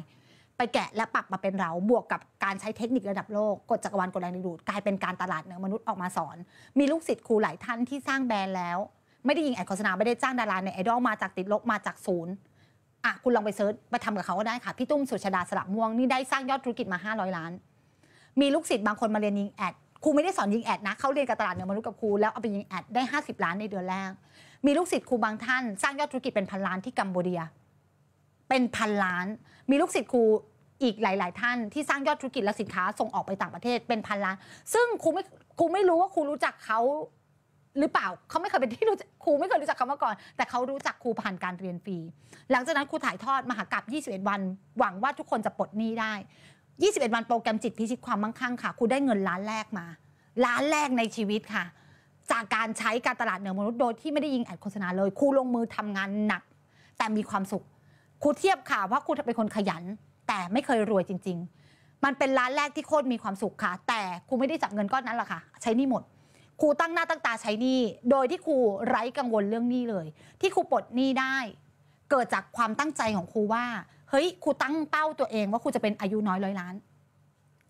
ไปแกะและปรับมาเป็นเราบวกกับการใช้เทคนิคระดับโลกกฎจักรวาลกฎแรงดึงดูดกลายเป็นการตลาดเนื้อมนุษย์ออกมาสอนมีลูกศิษย์ครูหลายท่านที่สร้างแบรนด์แล้ว ไม่ได้ยิงแอดโฆษณาไม่ได้จ้างดาราในไอดอลมาจากติดลบมาจากศูนย์อ่ะคุณลองไปเซิร์ชไปทำกับเขาก็ได้ค่ะพี่ตุ้มสุชดาสลับม่วงนี่ได้สร้างยอดธุรกิจมา 500 ล้าน มีลูกศิษย์บางคนมาเรียนยิงแอดครูไม่ได้สอนยิงแอดนะเขาเรียนกับตลาดเนื้อมนุษย์กับครู แล้วเอาไปยิงแอดได้ 50ล้านในเดือนแรกมีลูกศิษย์ครูบางท่านสร้างยอดธุรกิจเป็นพันล้านที่กัมพูเดียเป็นพันล้าน มีลูกศิษย์ครูอีกหลาย ๆ ท่านที่สร้างยอดธุรกิจและสินค้าส่งออกไปต่างประเทศเป็นพันล้าน ซึ่งครูไม่ครูไม่รู้ว่าครูรู้จักเขาหรือเปล่าเขาไม่เคยเป็นที่รู้ครูไม่เคยรู้จักเขามาก่อน แต่เขารู้จักครูผ่านการเรียนฟรี หลังจากนั้นครูถ่ายทอด มหากรรม21 วัน หวังว่าทุกคนจะปลดหนี้ได้ 21 วันโปรแกรมจิตพิชิตความมั่งคั่งค่ะครูได้เงินล้านแรกมาล้านแรกในชีวิตค่ะ จากการใช้การตลาดเหนือมนุษย์โดยที่ไม่ได้ยิงแอดโฆษณาเลยครูลงมือทำงานหนัก แต่มีความสุขครูเทียบค่ะว่าครูเป็นคนขยันแต่ไม่เคยรวยจริง ๆ มันเป็นร้านแรกที่โคตรมีความสุขค่ะแต่ครูไม่ได้จับเงินก้อนนั้นหรอกค่ะใช้นี่หมดครูตั้งหน้าตั้งตาใช้นี่โดยที่ครูไร้กังวลเรื่องนี้เลย ที่ครูปลดนี่ได้ เกิดจากความตั้งใจของครูว่า เฮ้ยครูตั้งเป้าตัวเองว่าครูจะเป็นอายุน้อยร้อยล้าน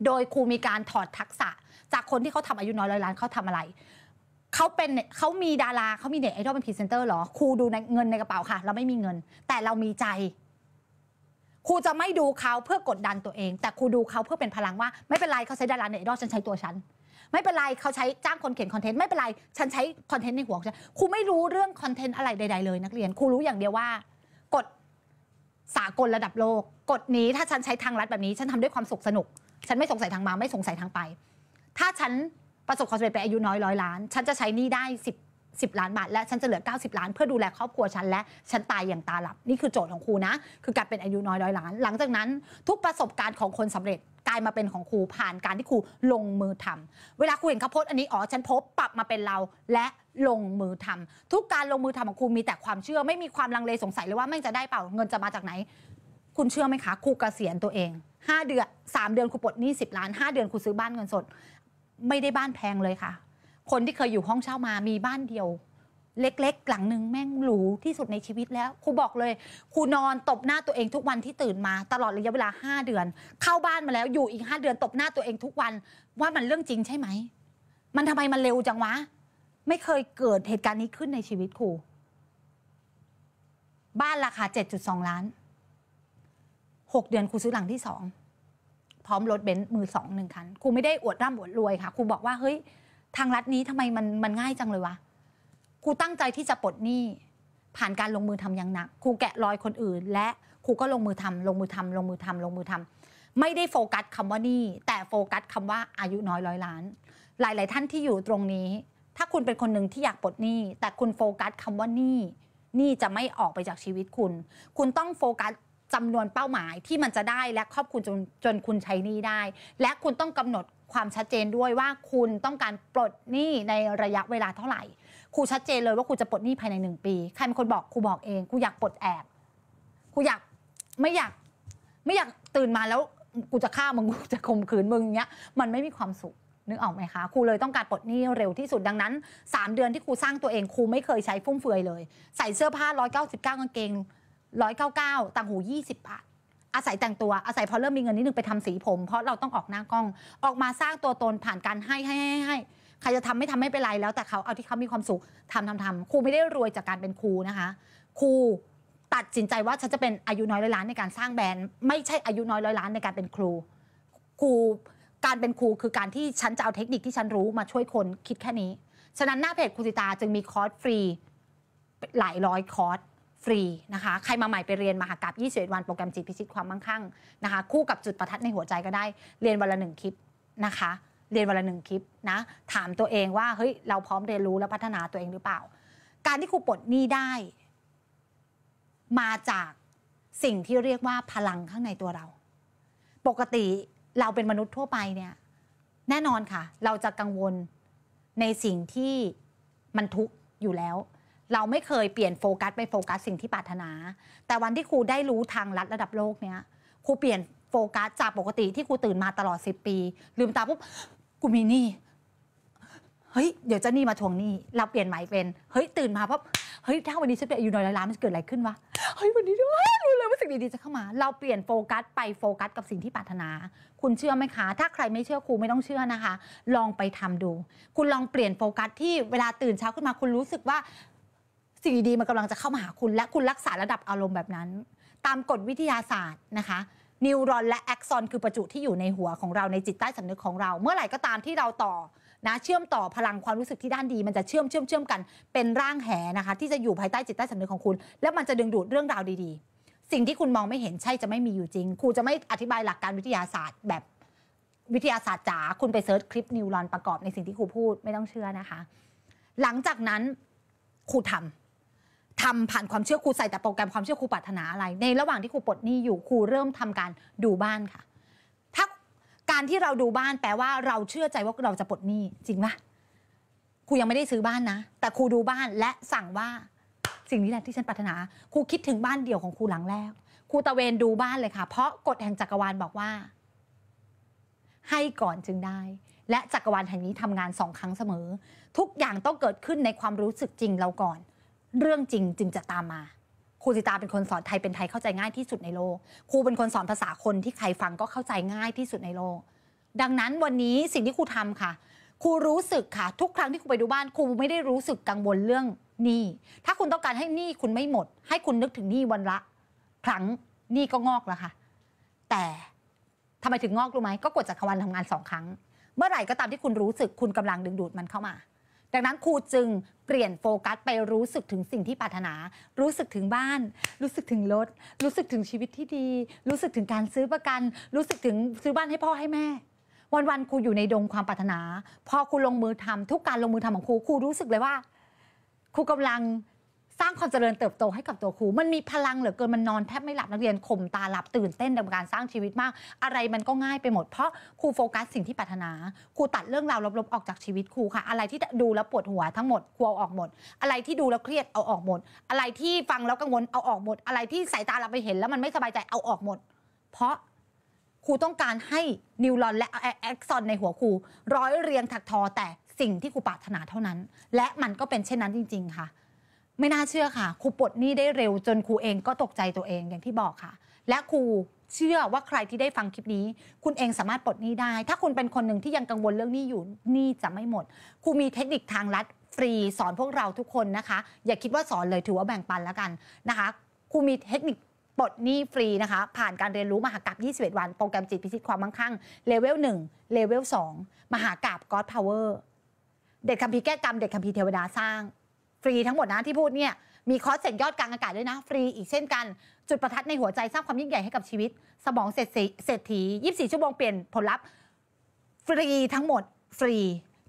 โดยครูมีการถอดทักษะ จากคนที่เขาทำอายุน้อยร้อยล้านเขาทำอะไรเขาเป็นเขามีดาราเขามีเน็ตไอดอลเป็นพรีเซนเตอร์หรอครูดูในเงินในกระเป๋าค่ะ เราไม่มีเงิน แต่เรามีใจครูจะไม่ดูเขาเพื่อกดดันตัวเอง แต่ครูดูเขาเพื่อเป็นพลังว่าไม่เป็นไรเขาใช้ดาราเน็ตไอดอลฉันใช้ตัวฉัน ไม่เป็นไรเขาใช้จ้างคนเขียนคอนเทนต์ไม่เป็นไร ฉันใช้คอนเทนต์ในหัวฉันครูไม่รู้เรื่องคอนเทนต์อะไรใด ๆเลย นักเรียนครูรู้อย่างเดียวว่ากฎสากลระดับโลกกฎนี้ถ้าฉันใช้ทางรัดแบบนี้ ฉันทำด้วยความสุขสนุก ฉันไม่สงสัยทางมาไม่สงสัยทางไป ถ้าฉันประสบความสำเร็จไปอายุน้อยร้อยล้าน ฉันจะใช้นี่ได้สิบ10 ล้านบาท และฉันจะเหลือ90 ล้าน เพื่อดูแลครอบครัวฉันและ ฉันตายอย่างตาหลับ นี่คือโจทย์ของครูนะ คือการเป็นอายุน้อยร้อยล้าน หลังจากนั้น ทุกประสบการณ์ของคนสำเร็จกลายมาเป็นของครูผ่านการที่ครูลงมือทำ เวลาครูเห็นขขาจพ์อันนี้อ๋อฉันพบปรับมาเป็นเราและลงมือทำ ทุกการลงมือทำของครูมีแต่ความเชื่อไม่มีความลังเลสงสัยเลยว่าแม่งจะได้เปล่าเงินจะมาจากไหน คุณเชื่อไหมคะครูเกษียณตัวเอง 5 เดือน3เดือนครูปลดหนี้10ล้าน 5 เดือนครูซื้อบ้านเงินสด ไม่ได้บ้านแพงเลยค่ะคนที่เคยอยู่ห้องเช่ามามีบ้านเดียว เล็กๆหลังหนึ่งแม่งหรูที่สุดในชีวิตแล้วครูบอกเลยครูนอนตบหน้าตัวเองทุกวันที่ตื่นมา ตลอดระยะเวลา5เดือน เข้าบ้านมาแล้วอยู่อีก 5 เดือนตบหน้าตัวเองทุกวันว่ามันเรื่องจริงใช่ไหมมันทำไมมันเร็วจังวะ ไม่เคยเกิดเหตุการณ์นี้ขึ้นในชีวิตครูบ้านราคา 7.2 ล้าน 6 เดือนครูซื้อหลังที่สองพร้อมรถเบนซ์มือสองหนึ่งคันครูไม่ได้อวดร่ำอวดรวยค่ะครูบอกว่าเฮ้ยทางรัฐนี้ทำไมมันมันง่ายจังเลยวะครูตั้งใจที่จะปลดหนี้ผ่านการลงมือทำอย่างหนักครูแกะรอยคนอื่น และครูก็ลงมือทำ ลงมือทำลงมือทำลงมือทำ ไม่ได้โฟกัสคำว่านี่ แต่โฟกัส คำว่าอายุน้อยร้อยล้าน หลาย ๆ ท่านที่อยู่ตรงนี้ ถ้าคุณเป็นคนหนึ่งที่อยากปลดหนี้ แต่คุณโฟกัส คำว่านี่นี่จะไม่ออกไปจากชีวิตคุณ คุณต้องโฟกัสจำนวนเป้าหมายที่มันจะได้และครอบคุณจนจนคุณใช้หนี้ได้ และคุณต้องกำหนดความชัดเจนด้วยว่าคุณต้องการปลดหนี้ในระยะเวลาเท่าไหร่ครูชัดเจนเลยว่าครูจะปลดหนี้ภายในหนึ่งปีใครเป็นคนบอกครูบอกเองครูอยากปลดแอบครูอยากไม่อยากไม่อยากตื่นมาแล้วกูจะฆ่ามึงกูจะข่มขืนมึงเงี้ยมันไม่มีความสุขนึกออกไหมคะครูเลยต้องการปลดหนี้เร็วที่สุดดังนั้น 3 เดือนที่ครูสร้างตัวเองครูไม่เคยใช้ฟุ่มเฟือยเลย ใส่เสื้อผ้า 199กางเกงร้ก้าต่างหูยี่สิบบาทอาศัยแต่งตัวอาศัยพอเริ่มมีเงินนิดนึงไปทำสีผม เพราะเราต้องออกหน้ากล้อง ออกมาสร้างตัวตนผ่านการให้ให้ให้ให้ใครจะทำไม่ทำไม่เป็นไรแล้วแต่เขาเอาที่เขามีความสุขทำทำทำครูไม่ได้รวยจากการเป็นครูนะคะ ครูตัดสินใจว่า ฉันจะเป็นอายุน้อยร้อยล้านในการสร้างแบรนด์ไม่ใช่อายุน้อยร้อยล้านในการเป็นครูครูการเป็นครูคือการที่ฉันจะเอาเทคนิคที่ฉันรู้มาช่วยคนคิดแค่นี้ ฉะนั้นหน้าเพจครูสิตาจึงมีคอร์สฟรีหลายร้อยคอร์สฟรีนะคะใครมาใหม่ไปเรียนมหากราบ21วันโปรแกรมจิตพิชิตความมั่งคั่งนะคะคู่กับจุดประทัดในหัวใจก็ได้ เรียนวันละหนึ่งคลิปนะคะเรียนวันละหนึ่งคลิปนะถามตัวเองว่าเฮ้ยเราพร้อมเรียนรู้และพัฒนาตัวเองหรือเปล่า การที่ครูปลดหนี้ได้ มาจากสิ่งที่เรียกว่าพลังข้างในตัวเรา ปกติเราเป็นมนุษย์ทั่วไปเนี่ยแน่นอนค่ะ เราจะกังวลในสิ่งที่มันทุกข์อยู่แล้วเราไม่เคยเปลี่ยนโฟกัสไปโฟกัสสิ่งที่ปรารถนา แต่วันที่ครูได้รู้ทางลัดระดับโลกเนี้ยครูเปลี่ยนโฟกัส จากปกติที่ครูตื่นมาตลอด 10 ปีลืมตาปุ๊บกูมีนี่เฮ้ย เดี๋ยวจะนี่มาทวงนี่เราเปลี่ยนใหม่เป็นเฮ้ยตื่นมาปุ๊บเฮ้ยถ้าวันนี้ฉันไปอยู่ในร้านมันจะเกิดอะไรขึ้นวะเฮ้ยวันนี้ด้วยรู้เลยว่าสิ่งดีๆจะเข้ามา เราเปลี่ยนโฟกัสไปโฟกัสกับสิ่งที่ปรารถนา คุณเชื่อไหมคะถ้าใครไม่เชื่อครูไม่ต้องเชื่อนะคะ ลองไปทำดู คุณลองเปลี่ยนโฟกัสที่เวลาตื่นเช้าขึ้นมา คุณรู้สึกว่าสิ่งดีๆมันกำลังจะเข้ามาหาคุณและคุณรักษาระดับอารมณ์แบบนั้น ตามกฎวิทยาศาสตร์นะคะนิวรอนและแอคซอนคือประจุที่อยู่ในหัวของเราในจิตใต้สำนึกของเรา เมื่อไหร่ก็ตามที่เราต่อ นะเชื่อมต่อพลังความรู้สึกที่ด้านดี มันจะเชื่อมเชื่อมเชื่อมกันเป็นร่างแหนะคะ ที่จะอยู่ภายใต้จิตใต้สำนึกของคุณแล้ว มันจะดึงดูดเรื่องราวดี ๆ สิ่งที่คุณมองไม่เห็นใช่จะไม่มีอยู่จริงครูจะไม่อธิบายหลักการวิทยาศาสตร์แบบวิทยาศาสตร์จ๋าคุณไปเซิร์ชคลิปนิวรอนประกอบในสิ่งที่ครูพูดไม่ต้องเชื่อนะคะ หลังจากนั้นครูทำทำผ่านความเชื่อครูใส่แต่โปรแกรมความเชื่อครูปรารถนาอะไร ในระหว่างที่ครูปลดหนี้อยู่ครูเริ่มทำการดูบ้านค่ะ ถ้าการที่เราดูบ้านแปลว่าเราเชื่อใจว่าเราจะปลดหนี้ จริงไหมครูยังไม่ได้ซื้อบ้านนะ แต่ครูดูบ้านและสั่งว่า สิ่งนี้แหละที่ฉันปรารถนาครูคิดถึงบ้านเดี่ยวของครูหลังแรกครูตะเวนดูบ้านเลยค่ะ เพราะกฎแห่งจักรวาลบอกว่า ให้ก่อนจึงได้ และจักรวาลแห่งนี้ทำงานสองครั้งเสมอ ทุกอย่างต้องเกิดขึ้นในความรู้สึกจริงเราก่อนเรื่องจริงจึงจะตามมาครูสิตาเป็นคนสอนไทยเป็นไทยเข้าใจง่ายที่สุดในโลกครูเป็นคนสอนภาษาคนที่ใครฟังก็เข้าใจง่ายที่สุดในโลกดังนั้นวันนี้สิ่งที่ครูทำค่ะครูรู้สึกค่ะ ทุกครั้งที่ครูไปดูบ้านครูไม่ได้รู้สึกกังวลเรื่องหนี้ถ้าคุณต้องการให้หนี้คุณไม่หมด ให้คุณนึกถึงหนี้วันละ ครั้งหนี้ก็งอกแล้วค่ะ แต่ทำไมถึงงอกรู้ไหมก็กดจากวันทำงานสองครั้ง เมื่อไหร่ก็ตามที่คุณรู้สึก คุณกำลังดึงดูดมันเข้ามาดังนั้นครูจึงเปลี่ยนโฟกัสไปรู้สึกถึงสิ่งที่ปรารถนา รู้สึกถึงบ้าน รู้สึกถึงรถ รู้สึกถึงชีวิตที่ดี รู้สึกถึงการซื้อประกัน รู้สึกถึงซื้อบ้านให้พ่อให้แม่ วัน ๆครูอยู่ในดงความปรารถนา พอครูลงมือทำ ทุกการลงมือทำของครูครูรู้สึกเลยว่าครูกำลังสร้างความเจริญเติบโตให้กับตัวครู มันมีพลังเหลือเกินมันนอนแทบไม่หลับ นักเรียนข่มตาหลับตื่นเต้นดำการสร้างชีวิตมาก อะไรมันก็ง่ายไปหมด เพราะครูโฟกัสสิ่งที่ปรารถนา ครูตัดเรื่องราวลบๆออกจากชีวิตครูค่ะ อะไรที่ดูแล้วปวดหัวทั้งหมดครูเอาออกหมด อะไรที่ดูแล้วเครียดเอาออกหมด อะไรที่ฟังแล้ว กังวลเอาออกหมด อะไรที่สายตาเราไปเห็นแล้วมันไม่สบายใจเอาออกหมด เพราะครูต้องการให้นิวรอนและแอ็กซอนในหัวครู ร้อยเรียงถักทอแต่สิ่งที่ครูปรารถนาเท่านั้น และมันก็เป็นเช่นนั้นจริง ๆค่ะไม่น่าเชื่อค่ะครูปลดหนี้ได้เร็วจนครูเองก็ตกใจตัวเองอย่างที่บอกค่ะ และครูเชื่อว่าใครที่ได้ฟังคลิปนี้ คุณเองสามารถปลดหนี้ได้ ถ้าคุณเป็นคนหนึ่งที่ยังกังวลเรื่องหนี้อยู่หนี้จะไม่หมดครูมีเทคนิคทางลัดฟรี สอนพวกเราทุกคนนะคะ อย่าคิดว่าสอนเลยถือว่าแบ่งปันแล้วกันนะคะครูมีเทคนิคปลดหนี้ฟรีนะคะ ผ่านการเรียนรู้มหากราบ21 วันโปรแกรมจิตพิชิตความมั่งคั่งเลเวล1เลเวล2มหากราบก็อดพาวเวอร์เด็กคัมภีร์แก้กรรมเด็กคัมภีร์เทวดาสร้างฟรีทั้งหมดนะที่พูดเนี่ยมีคอร์สเซ็จยอดกลางอากาศด้วยนะ ฟรีอีกเช่นกันจุดประทัดในหัวใจสร้างความยิ่งใหญ่ให้กับชีวิต สมองเสรีเศรษฐี 24 ชั่วโมงเปลี่ยนผลลัพธ์ฟรีทั้งหมด ฟรี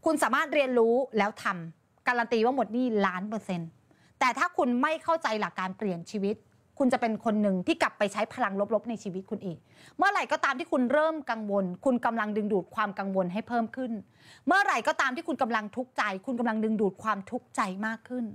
คุณสามารถเรียนรู้แล้วทำการันตีว่าหมดนี่ล้านเปอร์เซ็นต์แต่ถ้าคุณไม่เข้าใจหลักการเปลี่ยนชีวิตคุณจะเป็นคนหนึ่งที่กลับไปใช้พลังลบๆในชีวิตคุณอีก เมื่อไหร่ก็ตามที่คุณเริ่มกังวล คุณกำลังดึงดูดความกังวลให้เพิ่มขึ้น เมื่อไหร่ก็ตามที่คุณกำลังทุกข์ใจ คุณกำลังดึงดูดความทุกข์ใจมากขึ้น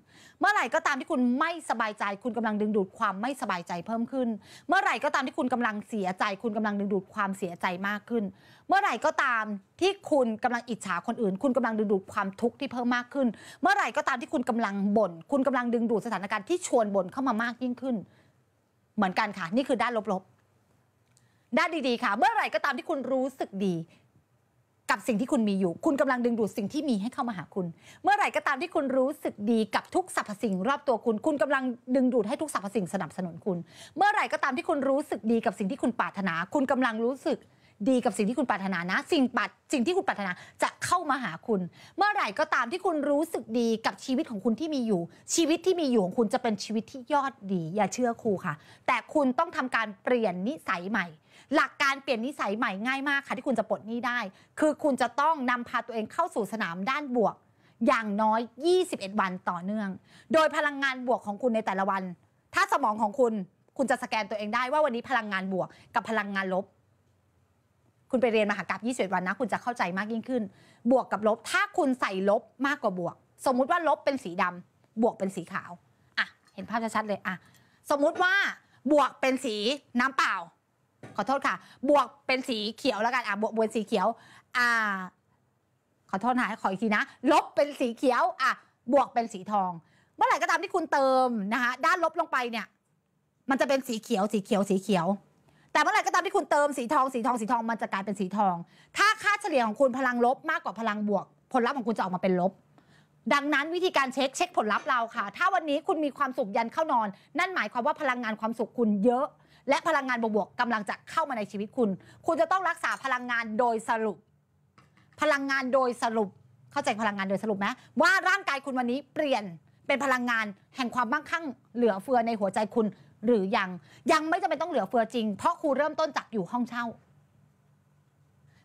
เมื่อไหร่ก็ตามที่คุณไม่สบายใจ คุณกำลังดึงดูดความไม่สบายใจเพิ่มขึ้น เมื่อไหร่ก็ตามที่คุณกำลังเสียใจ คุณกำลังดึงดูดความเสียใจมากขึ้น เมื่อไหร่ก็ตามที่คุณกำลังอิจฉาคนอื่น คุณกำลังดึงดูดความทุกข์ที่เพิ่มมากขึ้น เมื่อไหร่ก็ตามที่คุณกำลังบ่นคุณกำลังดึงดูดสถานการณ์ที่ชวนบ่นเข้ามามากยิ่งขึ้นเหมือนกันค่ะนี่คือด้านลบๆ ด้านดีๆ ค่ะ เมื่อไหร่ก็ตามที่คุณรู้สึกดีกับสิ่งที่คุณมีอยู่ คุณกำลังดึงดูดสิ่งที่มีให้เข้ามาหาคุณ เมื่อไหร่ก็ตามที่คุณรู้สึกดีกับทุกสรรพสิ่งรอบตัวคุณ คุณกำลังดึงดูดให้ทุกสรรพสิ่งสนับสนุนคุณ เมื่อไหร่ก็ตามที่คุณรู้สึกดีกับสิ่งที่คุณปรารถนา คุณกำลังรู้สึกดีกับสิ่งที่คุณปรารถนานะสิ่งปัดสิ่งที่คุณปรารถนาจะเข้ามาหาคุณ เมื่อไหร่ก็ตามที่คุณรู้สึกดีกับชีวิตของคุณที่มีอยู่ ชีวิตที่มีอยู่ ของคุณจะเป็นชีวิตที่ยอดดี อย่าเชื่อครูค่ะ แต่คุณต้องทำการเปลี่ยนนิสัยใหม่ หลักการเปลี่ยนนิสัยใหม่ง่ายมากค่ะที่คุณจะปลดหนี้ได้ คือคุณจะต้องนำพาตัวเองเข้าสู่สนามด้านบวก อย่างน้อย 21 วันต่อเนื่อง โดยพลังงานบวกของคุณในแต่ละวัน ถ้าสมองของคุณคุณจะสแกนตัวเองได้ว่าวันนี้พลังงานบวกกับพลังงานลบคุณไปเรียนมหากราบ21วันนะคุณจะเข้าใจมากยิ่งขึ้น บวกกับลบถ้าคุณใส่ลบมากกว่าบวก สมมุติว่าลบเป็นสีดำ บวกเป็นสีขาว อ่ะ เห็นภาพชัดๆเลยอ่ะสมมุติว่าบวกเป็นสีน้ำเปล่า ขอโทษค่ะ บวกเป็นสีเขียวแล้วกันอ่ะบวกบนสีเขียว อ่า ขอโทษนะขออีกทีนะลบเป็นสีเขียวอ่ะ บวกเป็นสีทอง เมื่อไหร่ก็ตามที่คุณเติมนะคะด้านลบลงไปเนี่ย มันจะเป็นสีเขียวสีเขียวสีเขียวแต่เมื่อไหร่ก็ตามที่คุณเติมสีทองสีทอง สีทอง มันจะกลายเป็นสีทอง ถ้าค่าเฉลี่ยของคุณพลังลบมากกว่าพลังบวก ผลลัพธ์ของคุณจะออกมาเป็นลบ ดังนั้นวิธีการเช็ค เช็คผลลัพธ์เราค่ะถ้าวันนี้คุณมีความสุขยันเข้านอน นั่นหมายความว่าพลังงานความสุขคุณเยอะ และพลังงานบวกๆกำลังจะเข้ามาในชีวิตคุณ คุณจะต้องรักษาพลังงานโดยสรุป พลังงานโดยสรุปเข้าใจพลังงานโดยสรุปไหมว่าร่างกายคุณวันนี้เปลี่ยนเป็นพลังงานแห่งความมั่งคั่งเหลือเฟือในหัวใจคุณหรือยัง ยังไม่จำเป็นต้องเหลือเฟือจริง เพราะครูเริ่มต้นจากอยู่ห้องเช่า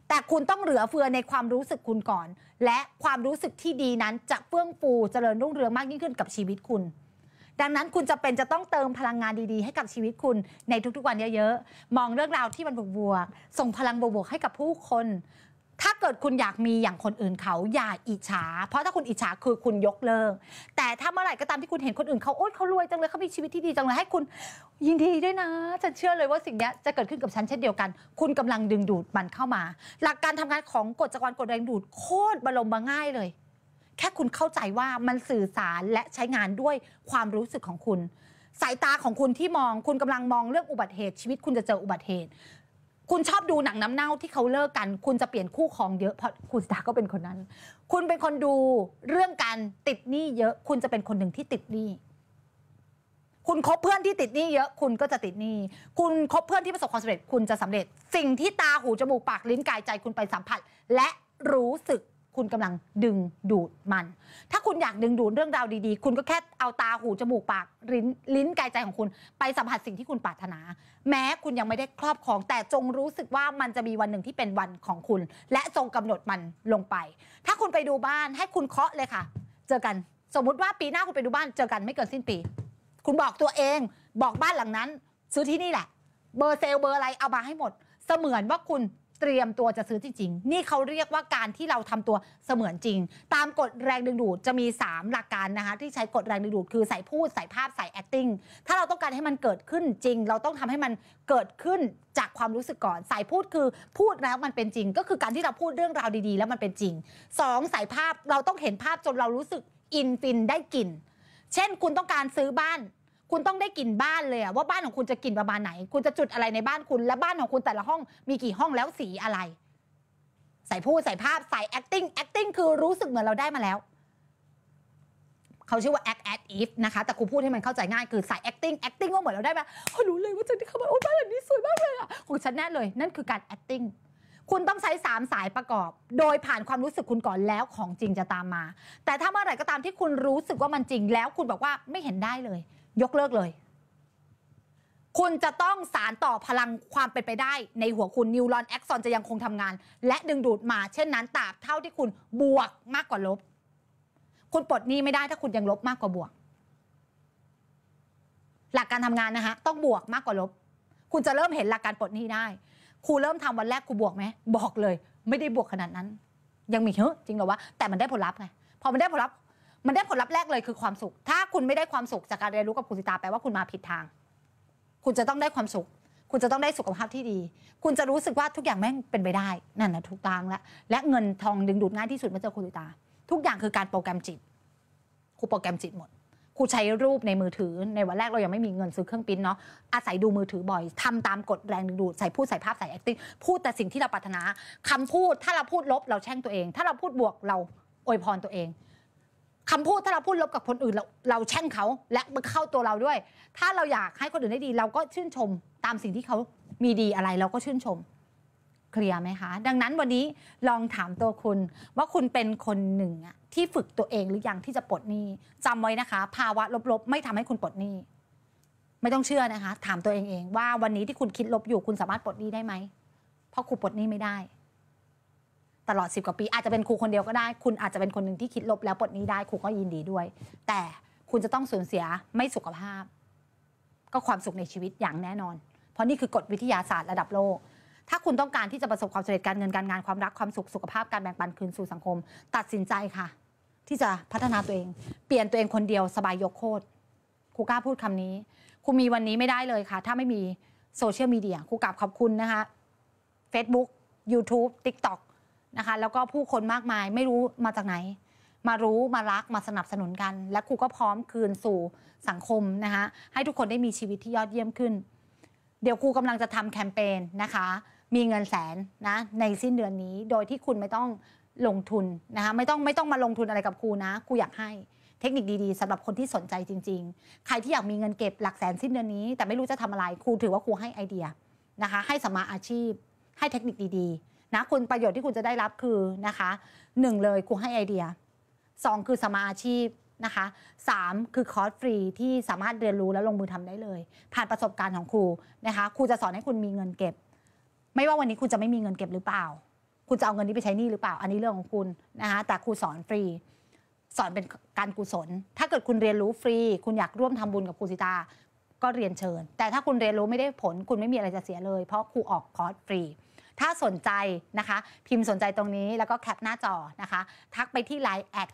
แต่คุณต้องเหลือเฟือในความรู้สึกคุณก่อน และความรู้สึกที่ดีนั้นจะเฟื่องฟูเจริญรุ่งเรืองมากยิ่งขึ้นกับชีวิตคุณ ดังนั้นคุณจะเป็นจะต้องเติมพลังงานดีๆให้กับชีวิตคุณในทุกๆวันเยอะๆมองเรื่องราวที่มันบวกๆส่งพลังบวกๆให้กับผู้คนถ้าเกิดคุณอยากมีอย่างคนอื่นเขา อย่าอิจฉา เพราะถ้าคุณอิจฉาคือคุณยกเลิก แต่ถ้าเมื่อไหร่ก็ตามที่คุณเห็นคนอื่นเขาโอ๊ยเขารวยจังเลยเขา มีชีวิตที่ดีจังเลยให้คุณยินดีด้วยนะฉันเชื่อเลยว่าสิ่งนี้จะเกิดขึ้นกับฉันเช่นเดียวกัน คุณกำลังดึงดูดมันเข้ามา หลักการทำงานของกฎจักรวาลกฎแรงดูดโคตรบรมมาง่ายเลย แค่คุณเข้าใจว่ามันสื่อสารและใช้งานด้วยความรู้สึกของคุณ สายตาของคุณที่มองคุณกำลังมองเรื่องอุบัติเหตุ ชีวิตคุณจะเจออุบัติเหตุคุณชอบดูหนังน้ำเน่าที่เขาเลิกกัน คุณจะเปลี่ยนคู่ครองเยอะ เพราะคุณสตาก็เป็นคนนั้น คุณเป็นคนดูเรื่องการติดหนี้เยอะ คุณจะเป็นคนหนึ่งที่ติดหนี้ คุณคบเพื่อนที่ติดหนี้เยอะ คุณก็จะติดหนี้ คุณคบเพื่อนที่ประสบความสำเร็จ คุณจะสำเร็จ สิ่งที่ตาหูจมูกปากลิ้นกายใจคุณไปสัมผัส และรู้สึกคุณกำลังดึงดูดมัน ถ้าคุณอยากดึงดูดเรื่องราวดีๆ คุณก็แค่เอาตาหู จมูก ปากลิ้นลิ้นกายใจของคุณไปสัมผัสสิ่งที่คุณปรารถนา แม้คุณยังไม่ได้ครอบครอง แต่จงรู้สึกว่ามันจะมีวันหนึ่งที่เป็นวันของคุณ และจงกำหนดมันลงไป ถ้าคุณไปดูบ้านให้คุณเคาะเลยค่ะ เจอกัน สมมุติว่าปีหน้าคุณไปดูบ้านเจอกันไม่เกินสิ้นปี คุณบอกตัวเองบอกบ้านหลังนั้น ซื้อที่นี่แหละเบอร์เซลเบอร์อะไรเอามาให้หมดเสมือนว่าคุณเตรียมตัวจะซื้อจริงๆนี่เขาเรียกว่าการที่เราทำตัวเสมือนจริง ตามกฎแรงดึงดูดจะมี 3 หลักการนะคะที่ใช้กฎแรงดึงดูดคือใส่พูดใส่ภาพใส่ acting ถ้าเราต้องการให้มันเกิดขึ้นจริง เราต้องทำให้มันเกิดขึ้นจากความรู้สึกก่อนสายพูดคือพูดแล้วมันเป็นจริงก็คือการที่เราพูดเรื่องราวดีๆ แล้วมันเป็นจริง 2. สายภาพเราต้องเห็นภาพจนเรารู้สึกอินฟินได้กลิ่นเช่นคุณต้องการซื้อบ้านคุณต้องได้กลิ่นบ้านเลยว่าบ้านของคุณจะกลิ่นประมาณไหน คุณจะจุดอะไรในบ้านคุณและบ้านของคุณแต่ละห้อง มีกี่ห้องแล้วสีอะไร ใส่พูดใส่ภาพใส่ acting acting คือรู้สึกเหมือนเราได้มาแล้วเขาชื่อว่า act as if นะคะแต่ครูพูดให้มันเข้าใจง่ายคือใส่ acting acting ว่าเหมือนเราได้มาเขารู้เลยว่าฉันที่เข้ามาโอ้บ้านหลังนี้สวยมากเลยอ่ะของฉันแน่เลย นั่นคือการ acting คุณต้องใช้3สายประกอบ โดยผ่านความรู้สึกคุณก่อนแล้วของจริงจะตามมา แต่ถ้าเมื่อไหร่ก็ตามที่คุณรู้สึกว่ามันจริงแล้วคุณบอกว่าไม่เห็นได้เลยยกเลิกเลย คุณจะต้องสารต่อพลังความเป็นไปได้ ในหัวคุณนิวรอนแอคซอนจะยังคงทำงาน และดึงดูดมาเช่นนั้นตราบเท่าที่คุณบวกมากกว่าลบ คุณปลดหนี้ไม่ได้ถ้าคุณยังลบมากกว่าบวก หลักการทำงานนะคะต้องบวกมากกว่าลบ คุณจะเริ่มเห็นหลักการปลดหนี้ได้ ครูเริ่มทำวันแรกครูบวกไหมบอกเลย ไม่ได้บวกขนาดนั้น ยังมีเฮ้จริงเหรอวะแต่มันได้ผลลัพธ์ไงพอมันได้ผลลัพธ์มันได้ผลลัพธ์แรกเลยคือความสุข ถ้าคุณไม่ได้ความสุขจากการเรียนรู้กับคุณสิตาแปลว่าคุณมาผิดทาง คุณจะต้องได้ความสุข คุณจะต้องได้สุขภาพที่ดี คุณจะรู้สึกว่าทุกอย่างแม่งเป็นไปได้ นั่นนะถูกทางแล้วและเงินทองดึงดูดง่ายที่สุดมาเจอคุณสิตา ทุกอย่างคือการโปรแกรมจิตคุูโปรแกรมจิตหมดคุูใช้รูปในมือถือ ในวันแรกเรายังไม่มีเงินซื้อเครื่องปิ้นเนาะ อาศัยดูมือถือบ่อย ทำตามกฎแรงดึงดูด ใส่พูดใส่ภาพใส่ acting พูดแต่สิ่งที่เราปรารถนา คำพูด ถ้าเราพูดลบเราแช่งตัวเอง ถ้าเราพูดบวกเราอวยพรตัวเองคำพูดถ้าเราพูดลบกับคนอื่นเราเราแช่งเขา และมันเข้าตัวเราด้วย ถ้าเราอยากให้คนอื่นได้ดี เราก็ชื่นชม ตามสิ่งที่เขามีดีอะไรเราก็ชื่นชมเคลียร์ไหมคะ ดังนั้นวันนี้ลองถามตัวคุณ ว่าคุณเป็นคนหนึ่งที่ฝึกตัวเองหรือยังที่จะปลดหนี้จำไว้นะคะ ภาวะลบๆ ไม่ทำให้คุณปลดหนี้ไม่ต้องเชื่อนะคะ ถามตัวเองเอง ว่าวันนี้ที่คุณคิดลบอยู่คุณสามารถปลดหนี้ได้ไหมเพราะคุณปลดหนี้ไม่ได้ตลอด 10กว่าปีอาจจะเป็นครูคนเดียวก็ได้ คุณอาจจะเป็นคนหนึ่งที่คิดลบแล้วปลดนี้ได้ครูก็ยินดีด้วย แต่คุณจะต้องสูญเสียไม่สุขภาพ ก็ความสุขในชีวิตอย่างแน่นอน เพราะนี่คือกฎวิทยาศาสตร์ระดับโลก ถ้าคุณต้องการที่จะประสบความสำเร็จการเงินการงานความรักความสุขสุขภาพ การแบ่งปันคืนสู่สังคม ตัดสินใจค่ะ ที่จะพัฒนาตัวเอง เปลี่ยนตัวเองคนเดียวสบายยกโคตรครูกล้าพูดคำนี้ครูมีวันนี้ไม่ได้เลยค่ะ ถ้าไม่มีโซเชียลมีเดียครูกลับขอบคุณนะคะ Facebook YouTube TikTok นะคะแล้วก็ผู้คนมากมายไม่รู้มาจากไหนมารู้มารัก มาสนับสนุนกัน และครูก็พร้อมคืนสู่สังคมนะคะให้ทุกคนได้มีชีวิตที่ยอดเยี่ยมขึ้น เดี๋ยวครูกำลังจะทำแคมเปญนะคะมีเงินแสนนะในสิ้นเดือนนี้ โดยที่คุณไม่ต้องลงทุนนะคะไม่ต้องไม่ต้องมาลงทุนอะไรกับครูนะครูอยากให้เทคนิคดีๆ สำหรับคนที่สนใจจริง ๆ ใครที่อยากมีเงินเก็บหลักแสนสิ้นเดือนนี้ แต่ไม่รู้จะทำอะไรครูถือว่าครูให้ไอเดียนะคะให้สมาอาชีพให้เทคนิคดีๆนะคุณประโยชน์ที่คุณจะได้รับคือนะคะหนึ่งเลยคุณให้ไอเดียสองคือสมาชีพนะคะสามคือคอร์สฟรีที่สามารถเรียนรู้และลงมือทำได้เลย ผ่านประสบการณ์ของครูนะคะครูจะสอนให้คุณมีเงินเก็บ ไม่ว่าวันนี้คุณจะไม่มีเงินเก็บหรือเปล่า คุณจะเอาเงินนี้ไปใช้นี่หรือเปล่า อันนี้เรื่องของคุณนะคะแต่ครูสอนฟรี สอนเป็นการกุศลถ้าเกิดคุณเรียนรู้ฟรี คุณอยากร่วมทำบุญกับครูสิตาก็เรียนเชิญ แต่ถ้าคุณเรียนรู้ไม่ได้ผล คุณไม่มีอะไรจะเสียเลย เพราะครูออกคอร์สฟรีถ้าสนใจนะคะ พิมพ์สนใจตรงนี้แล้วก็แคปหน้าจอนะคะ ทักไปที่ไลน์แอด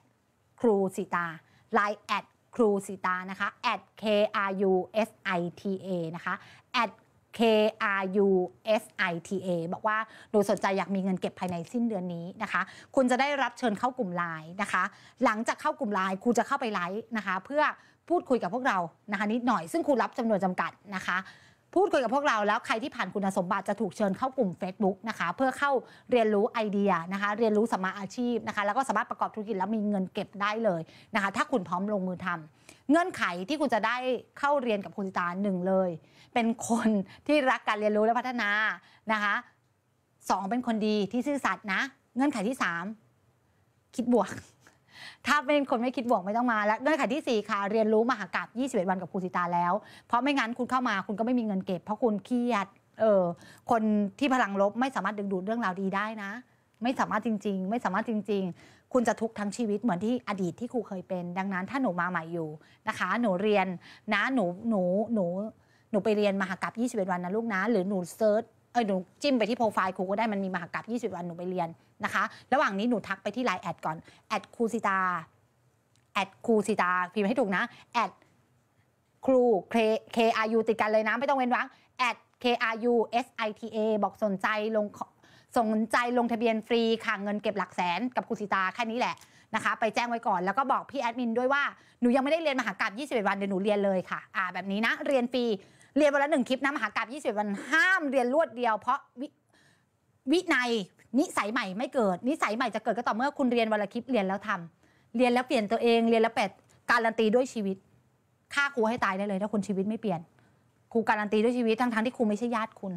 ครูสิตาไลน์แอดครูสิตานะคะ at k r u s i t a นะคะ at K R U S I T A บอกว่าหนูสนใจอยากมีเงินเก็บภายในสิ้นเดือนนี้นะคะ คุณจะได้รับเชิญเข้ากลุ่มไลน์นะคะ หลังจากเข้ากลุ่มไลน์ครูจะเข้าไปไลฟ์นะคะเพื่อพูดคุยกับพวกเรานะคะนิดหน่อยซึ่งครูรับจำนวนจำกัดนะคะพูดคุยกับพวกเราแล้วใครที่ผ่านคุณสมบัติจะถูกเชิญเข้ากลุ่ม Facebook นะคะเพื่อเข้าเรียนรู้ไอเดียนะคะเรียนรู้สมาอาชีพนะคะแล้วก็สามารถประกอบธุรกิจแล้วมีเงินเก็บได้เลยนะคะถ้าคุณพร้อมลงมือทำ เงื่อนไขที่คุณจะได้เข้าเรียนกับคุณตาหนึ่งเลย เป็นคนที่รักการเรียนรู้และพัฒนานะคะสองเป็นคนดีที่ซื่อสัตย์นะเงื่อนไขที่สามคิดบวกถ้าเป็นคนไม่คิดบวกไม่ต้องมา แล้วเงื่อนไขที่ 4 ค่ะ เรียนรู้ มหากราบ21วันกับครูสิตาแล้วเพราะไม่งั้นคุณเข้ามา คุณก็ไม่มีเงินเก็บ เพราะคุณเครียดเออคนที่พลังลบไม่สามารถดึงดูดเรื่องราวดีได้นะ ไม่สามารถจริงๆ ไม่สามารถจริง ๆ คุณจะทุกข์ทั้งชีวิตเหมือนที่อดีตที่ครูเคยเป็น ดังนั้นถ้าหนูมาใหม่อยู่นะคะ หนูเรียนนะหนูหนูหนูหนูไปเรียนมหากราบ21วันนะลูกนะหรือหนูเซิร์ชเออหนูจิ้มไปที่โปรไฟล์ครูก็ได้มันมีมหากรรส20 วันหนูไปเรียนนะคะ ระหว่างนี้หนูทักไปที่ไลน์แอดก่อนแอดครูสิตาแอดครูสิตาพิมพ์ให้ถูกนะแอดครูเคอายูติดกันเลยนะ ไม่ต้องเว้นวรรคแอด KRU SITA บอกสนใจลงสนใจลงทะเบียนฟรีค่ะเงินเก็บหลักแสนกับครูสิตาแค่นี้แหละนะคะไปแจ้งไว้ก่อน แล้วก็บอกพี่แอดมินด้วยว่าหนูยังไม่ได้เรียนมหากรรบ21 วันเดี๋ยวหนูเรียนเลยค่ะอ่าแบบนี้นะเรียนฟรีเรียนวันละหนึ่งคลิปนะมหากราบิบวันห้ามเรียนรวดเดียว เพราะวิวินัยนิสัยใหม่ไม่เกิดนิสัยใหม่จะเกิดก็ต่อเมื่อคุณเรียนวันละคลิปเรียนแล้วทำ เรียนแล้วเปลี่ยนตัวเอง เรียนแล้วแปดการันตีด้วยชีวิตฆ่าครูให้ตายได้เลย ถ้าคุณชีวิตไม่เปลี่ยนครูการันตีด้วยชีวิตทั้งๆทที่ครูไม่ใช่ญาติคุณ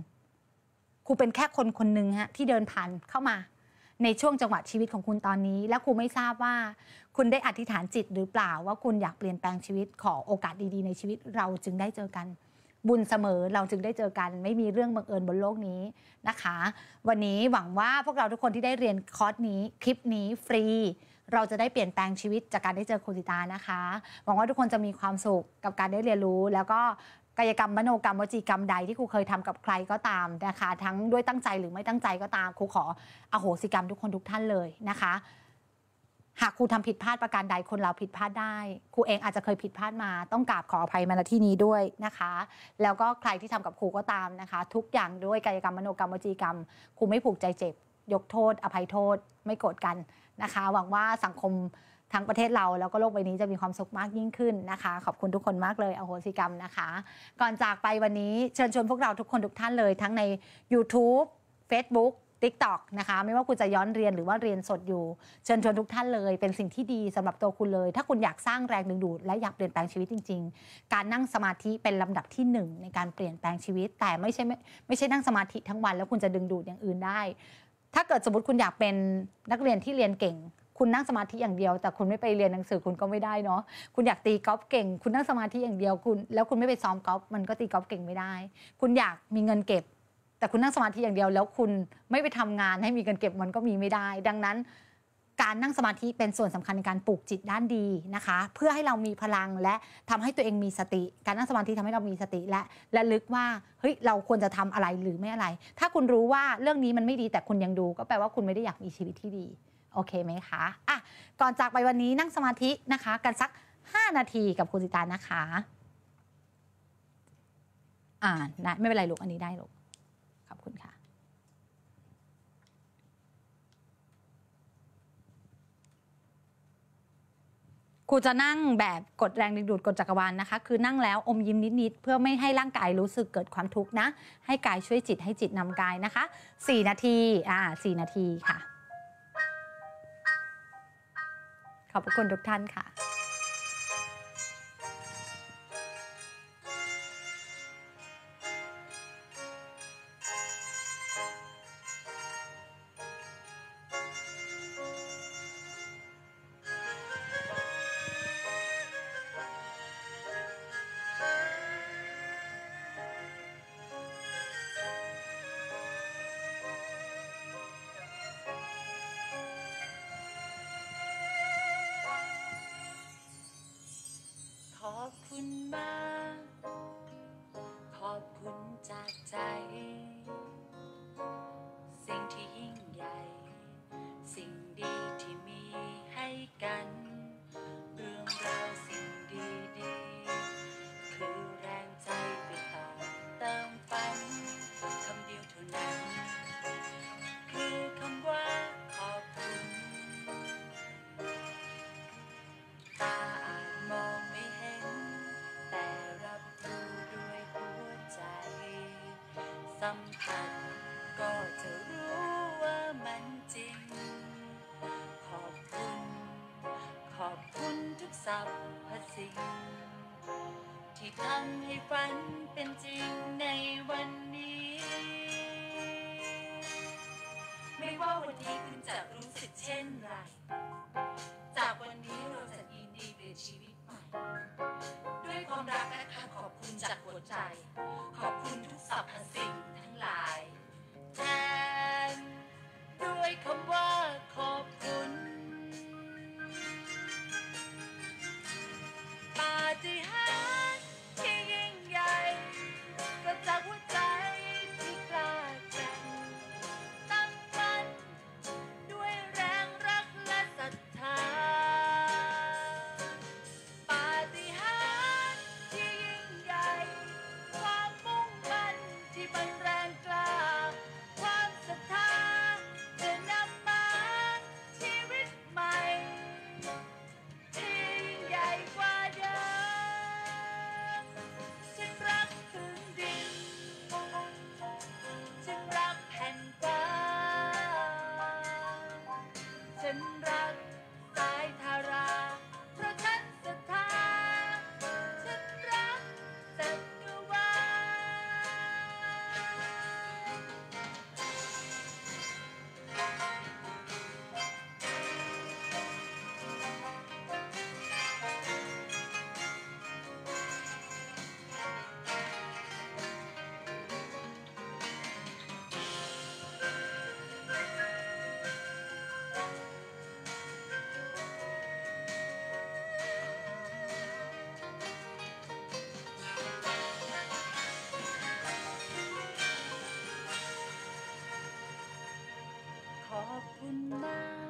ครูเป็นแค่คนคนหนึ่งฮะที่เดินผ่านเข้ามาในช่วงจังหวะชีวิตของคุณตอนนี้ และครูไม่ทราบว่า คุณได้อธิษฐานจิตหรือเปล่าว่าคุณอยากเปลี่ยนแปลงชีวิตขอโอกาสดี ๆ ในชีวิตเราจึงได้เจอกันบุญเสมอเราจึงได้เจอกัน ไม่มีเรื่องบังเอิญบนโลกนี้นะคะ วันนี้หวังว่าพวกเราทุกคนที่ได้เรียนคอร์สนี้ คลิปนี้ฟรี เราจะได้เปลี่ยนแปลงชีวิตจากการได้เจอโคติตานะคะ หวังว่าทุกคนจะมีความสุขกับการได้เรียนรู้ แล้วก็กายกรรมมโนกรรมวจีกรรมใดที่ครูเคยทำกับใครก็ตามนะคะทั้งด้วยตั้งใจหรือไม่ตั้งใจก็ตามครูขออโหสิกรรมทุกคนทุกท่านเลยนะคะหากครูทำผิดพลาดประการใด คนเราผิดพลาดได้ครูเองอาจจะเคยผิดพลาดมาต้องกราบขออภัยมาณที่นี้ด้วยนะคะ แล้วก็ใครที่ทำกับครูก็ตามนะคะ ทุกอย่างด้วยกายกรรมมโนกรรมวจีกรรมครูไม่ผูกใจเจ็บยกโทษ อภัยโทษ ไม่โกรธกันนะคะ หวังว่าสังคมทั้งประเทศเรา แล้วก็โลกใบนี้จะมีความสุขมากยิ่งขึ้นนะคะ ขอบคุณทุกคนมากเลยอโหสิกรรมนะคะ ก่อนจากไปวันนี้เชิญชวนพวกเราทุกคนทุกท่านเลย ทั้งใน YouTube Facebook Tik t o อกนะคะไม่ว่าคุณจะย้อนเรียนหรือว่าเรียนสดอยู่ เชิญชวนทุกท่านเลย เป็นสิ่งที่ดีสำหรับตัวคุณเลย ถ้าคุณอยากสร้างแรงดึงดูดและอยากเปลี่ยนแปลงชีวิตจริง ๆ การนั่งสมาธิเป็นลำดับที่1ในการเปลี่ยนแปลงชีวิต แต่ไม่ใช่ไม่ใช่นั่งสมาธิทั้งวันแล้วคุณจะดึงดูดอย่างอื่นได้ ถ้าเกิดสมมติคุณอยากเป็นนักเรียนที่เรียนเก่ง คุณนั่งสมาธิอย่างเดียว แต่คุณไม่ไปเรียนหนังสือคุณก็ไม่ได้เนาะคุณอยากตีกอล์ฟเก่ง คุณนั่งสมาธิอย่างเดียวคุณ แล้วคุณไม่ไปซ้อมกอล์ฟมันก็ตีกอล์ฟเก่งไม่ได้ คุณอยากมีเงินเก็บแต่คุณนั่งสมาธิอย่างเดียวแล้วคุณไม่ไปทำงาน ให้มีเงินเก็บมันก็มีไม่ได้ ดังนั้น การนั่งสมาธิเป็นส่วนสำคัญในการปลูกจิตด้านดีนะคะ เพื่อให้เรามีพลังและทำให้ตัวเองมีสติ การนั่งสมาธิทำให้เรามีสติและ และลึกว่าเฮ้ยเราควรจะทำอะไรหรือไม่อะไร ถ้าคุณรู้ว่าเรื่องนี้มันไม่ดีแต่คุณยังดู ก็แปลว่าคุณไม่ได้อยากมีชีวิตที่ดีโอเคไหมคะอ่ะก่อนจากไปวันนี้นั่งสมาธินะคะกันสัก 5 นาทีกับคุณสิตานะคะอ่านะไม่เป็นไรลูกอันนี้ได้ลูกครูจะนั่งแบบกดแรงดึงดูด กดจักรวาลนนะคะ คือนั่งแล้ว อมยิ้มนิดๆเพื่อไม่ให้ร่างกายรู้สึกเกิดความทุกข์นะ ให้กายช่วยจิตให้จิตนำกายนะคะ 4 นาที อ่าสนาทีค่ะ ขอบคุณทุกท่านค่ะคุณมากขอบคุณจากัมผัสก็จะรู้ว่ามันจริง ขอบคุณ ขอบคุณทุกสรรพสิ่ง ที่ทำให้ฝันเป็นจริงในวันนี้ ไม่ว่าวันนี้คุณจะรู้สึกเช่นไร up the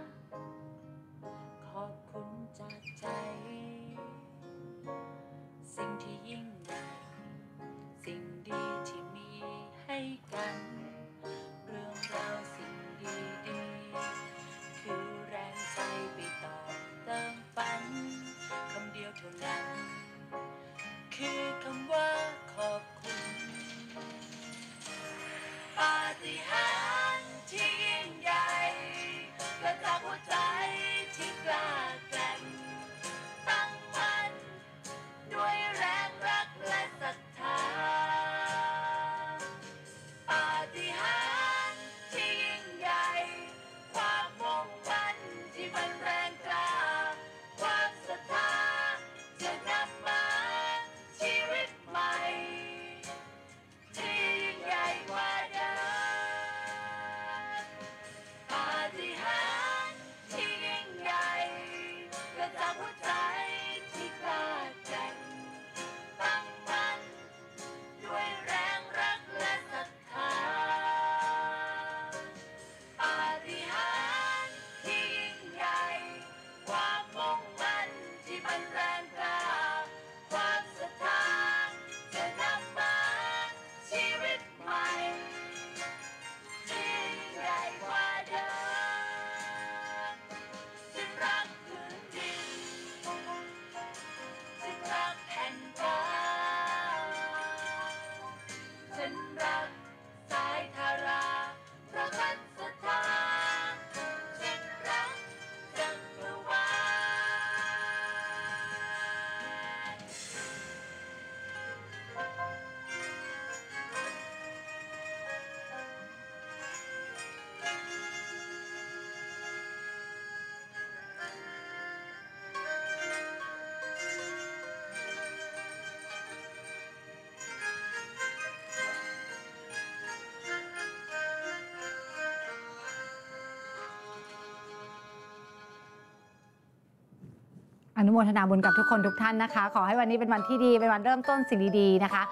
อนุโมทนาบุญกับทุกคนทุกท่านนะคะ ขอให้วันนี้เป็นวันที่ดีเป็นวันเริ่มต้นสิ่งดีๆนะคะ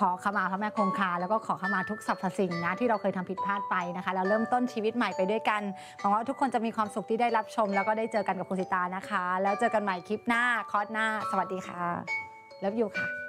ขอขมาพระแม่คงคา แล้วก็ขอขมาทุกสรรพสิ่งนะที่เราเคยทำผิดพลาดไปนะคะแล้วเริ่มต้นชีวิตใหม่ไปด้วยกันหวังว่าทุกคนจะมีความสุขที่ได้รับชม แล้วก็ได้เจอกันกับคุณสิตานะคะ แล้วเจอกันใหม่คลิปหน้าคอร์สหน้าสวัสดีค่ะแล้วอยู่ค่ะ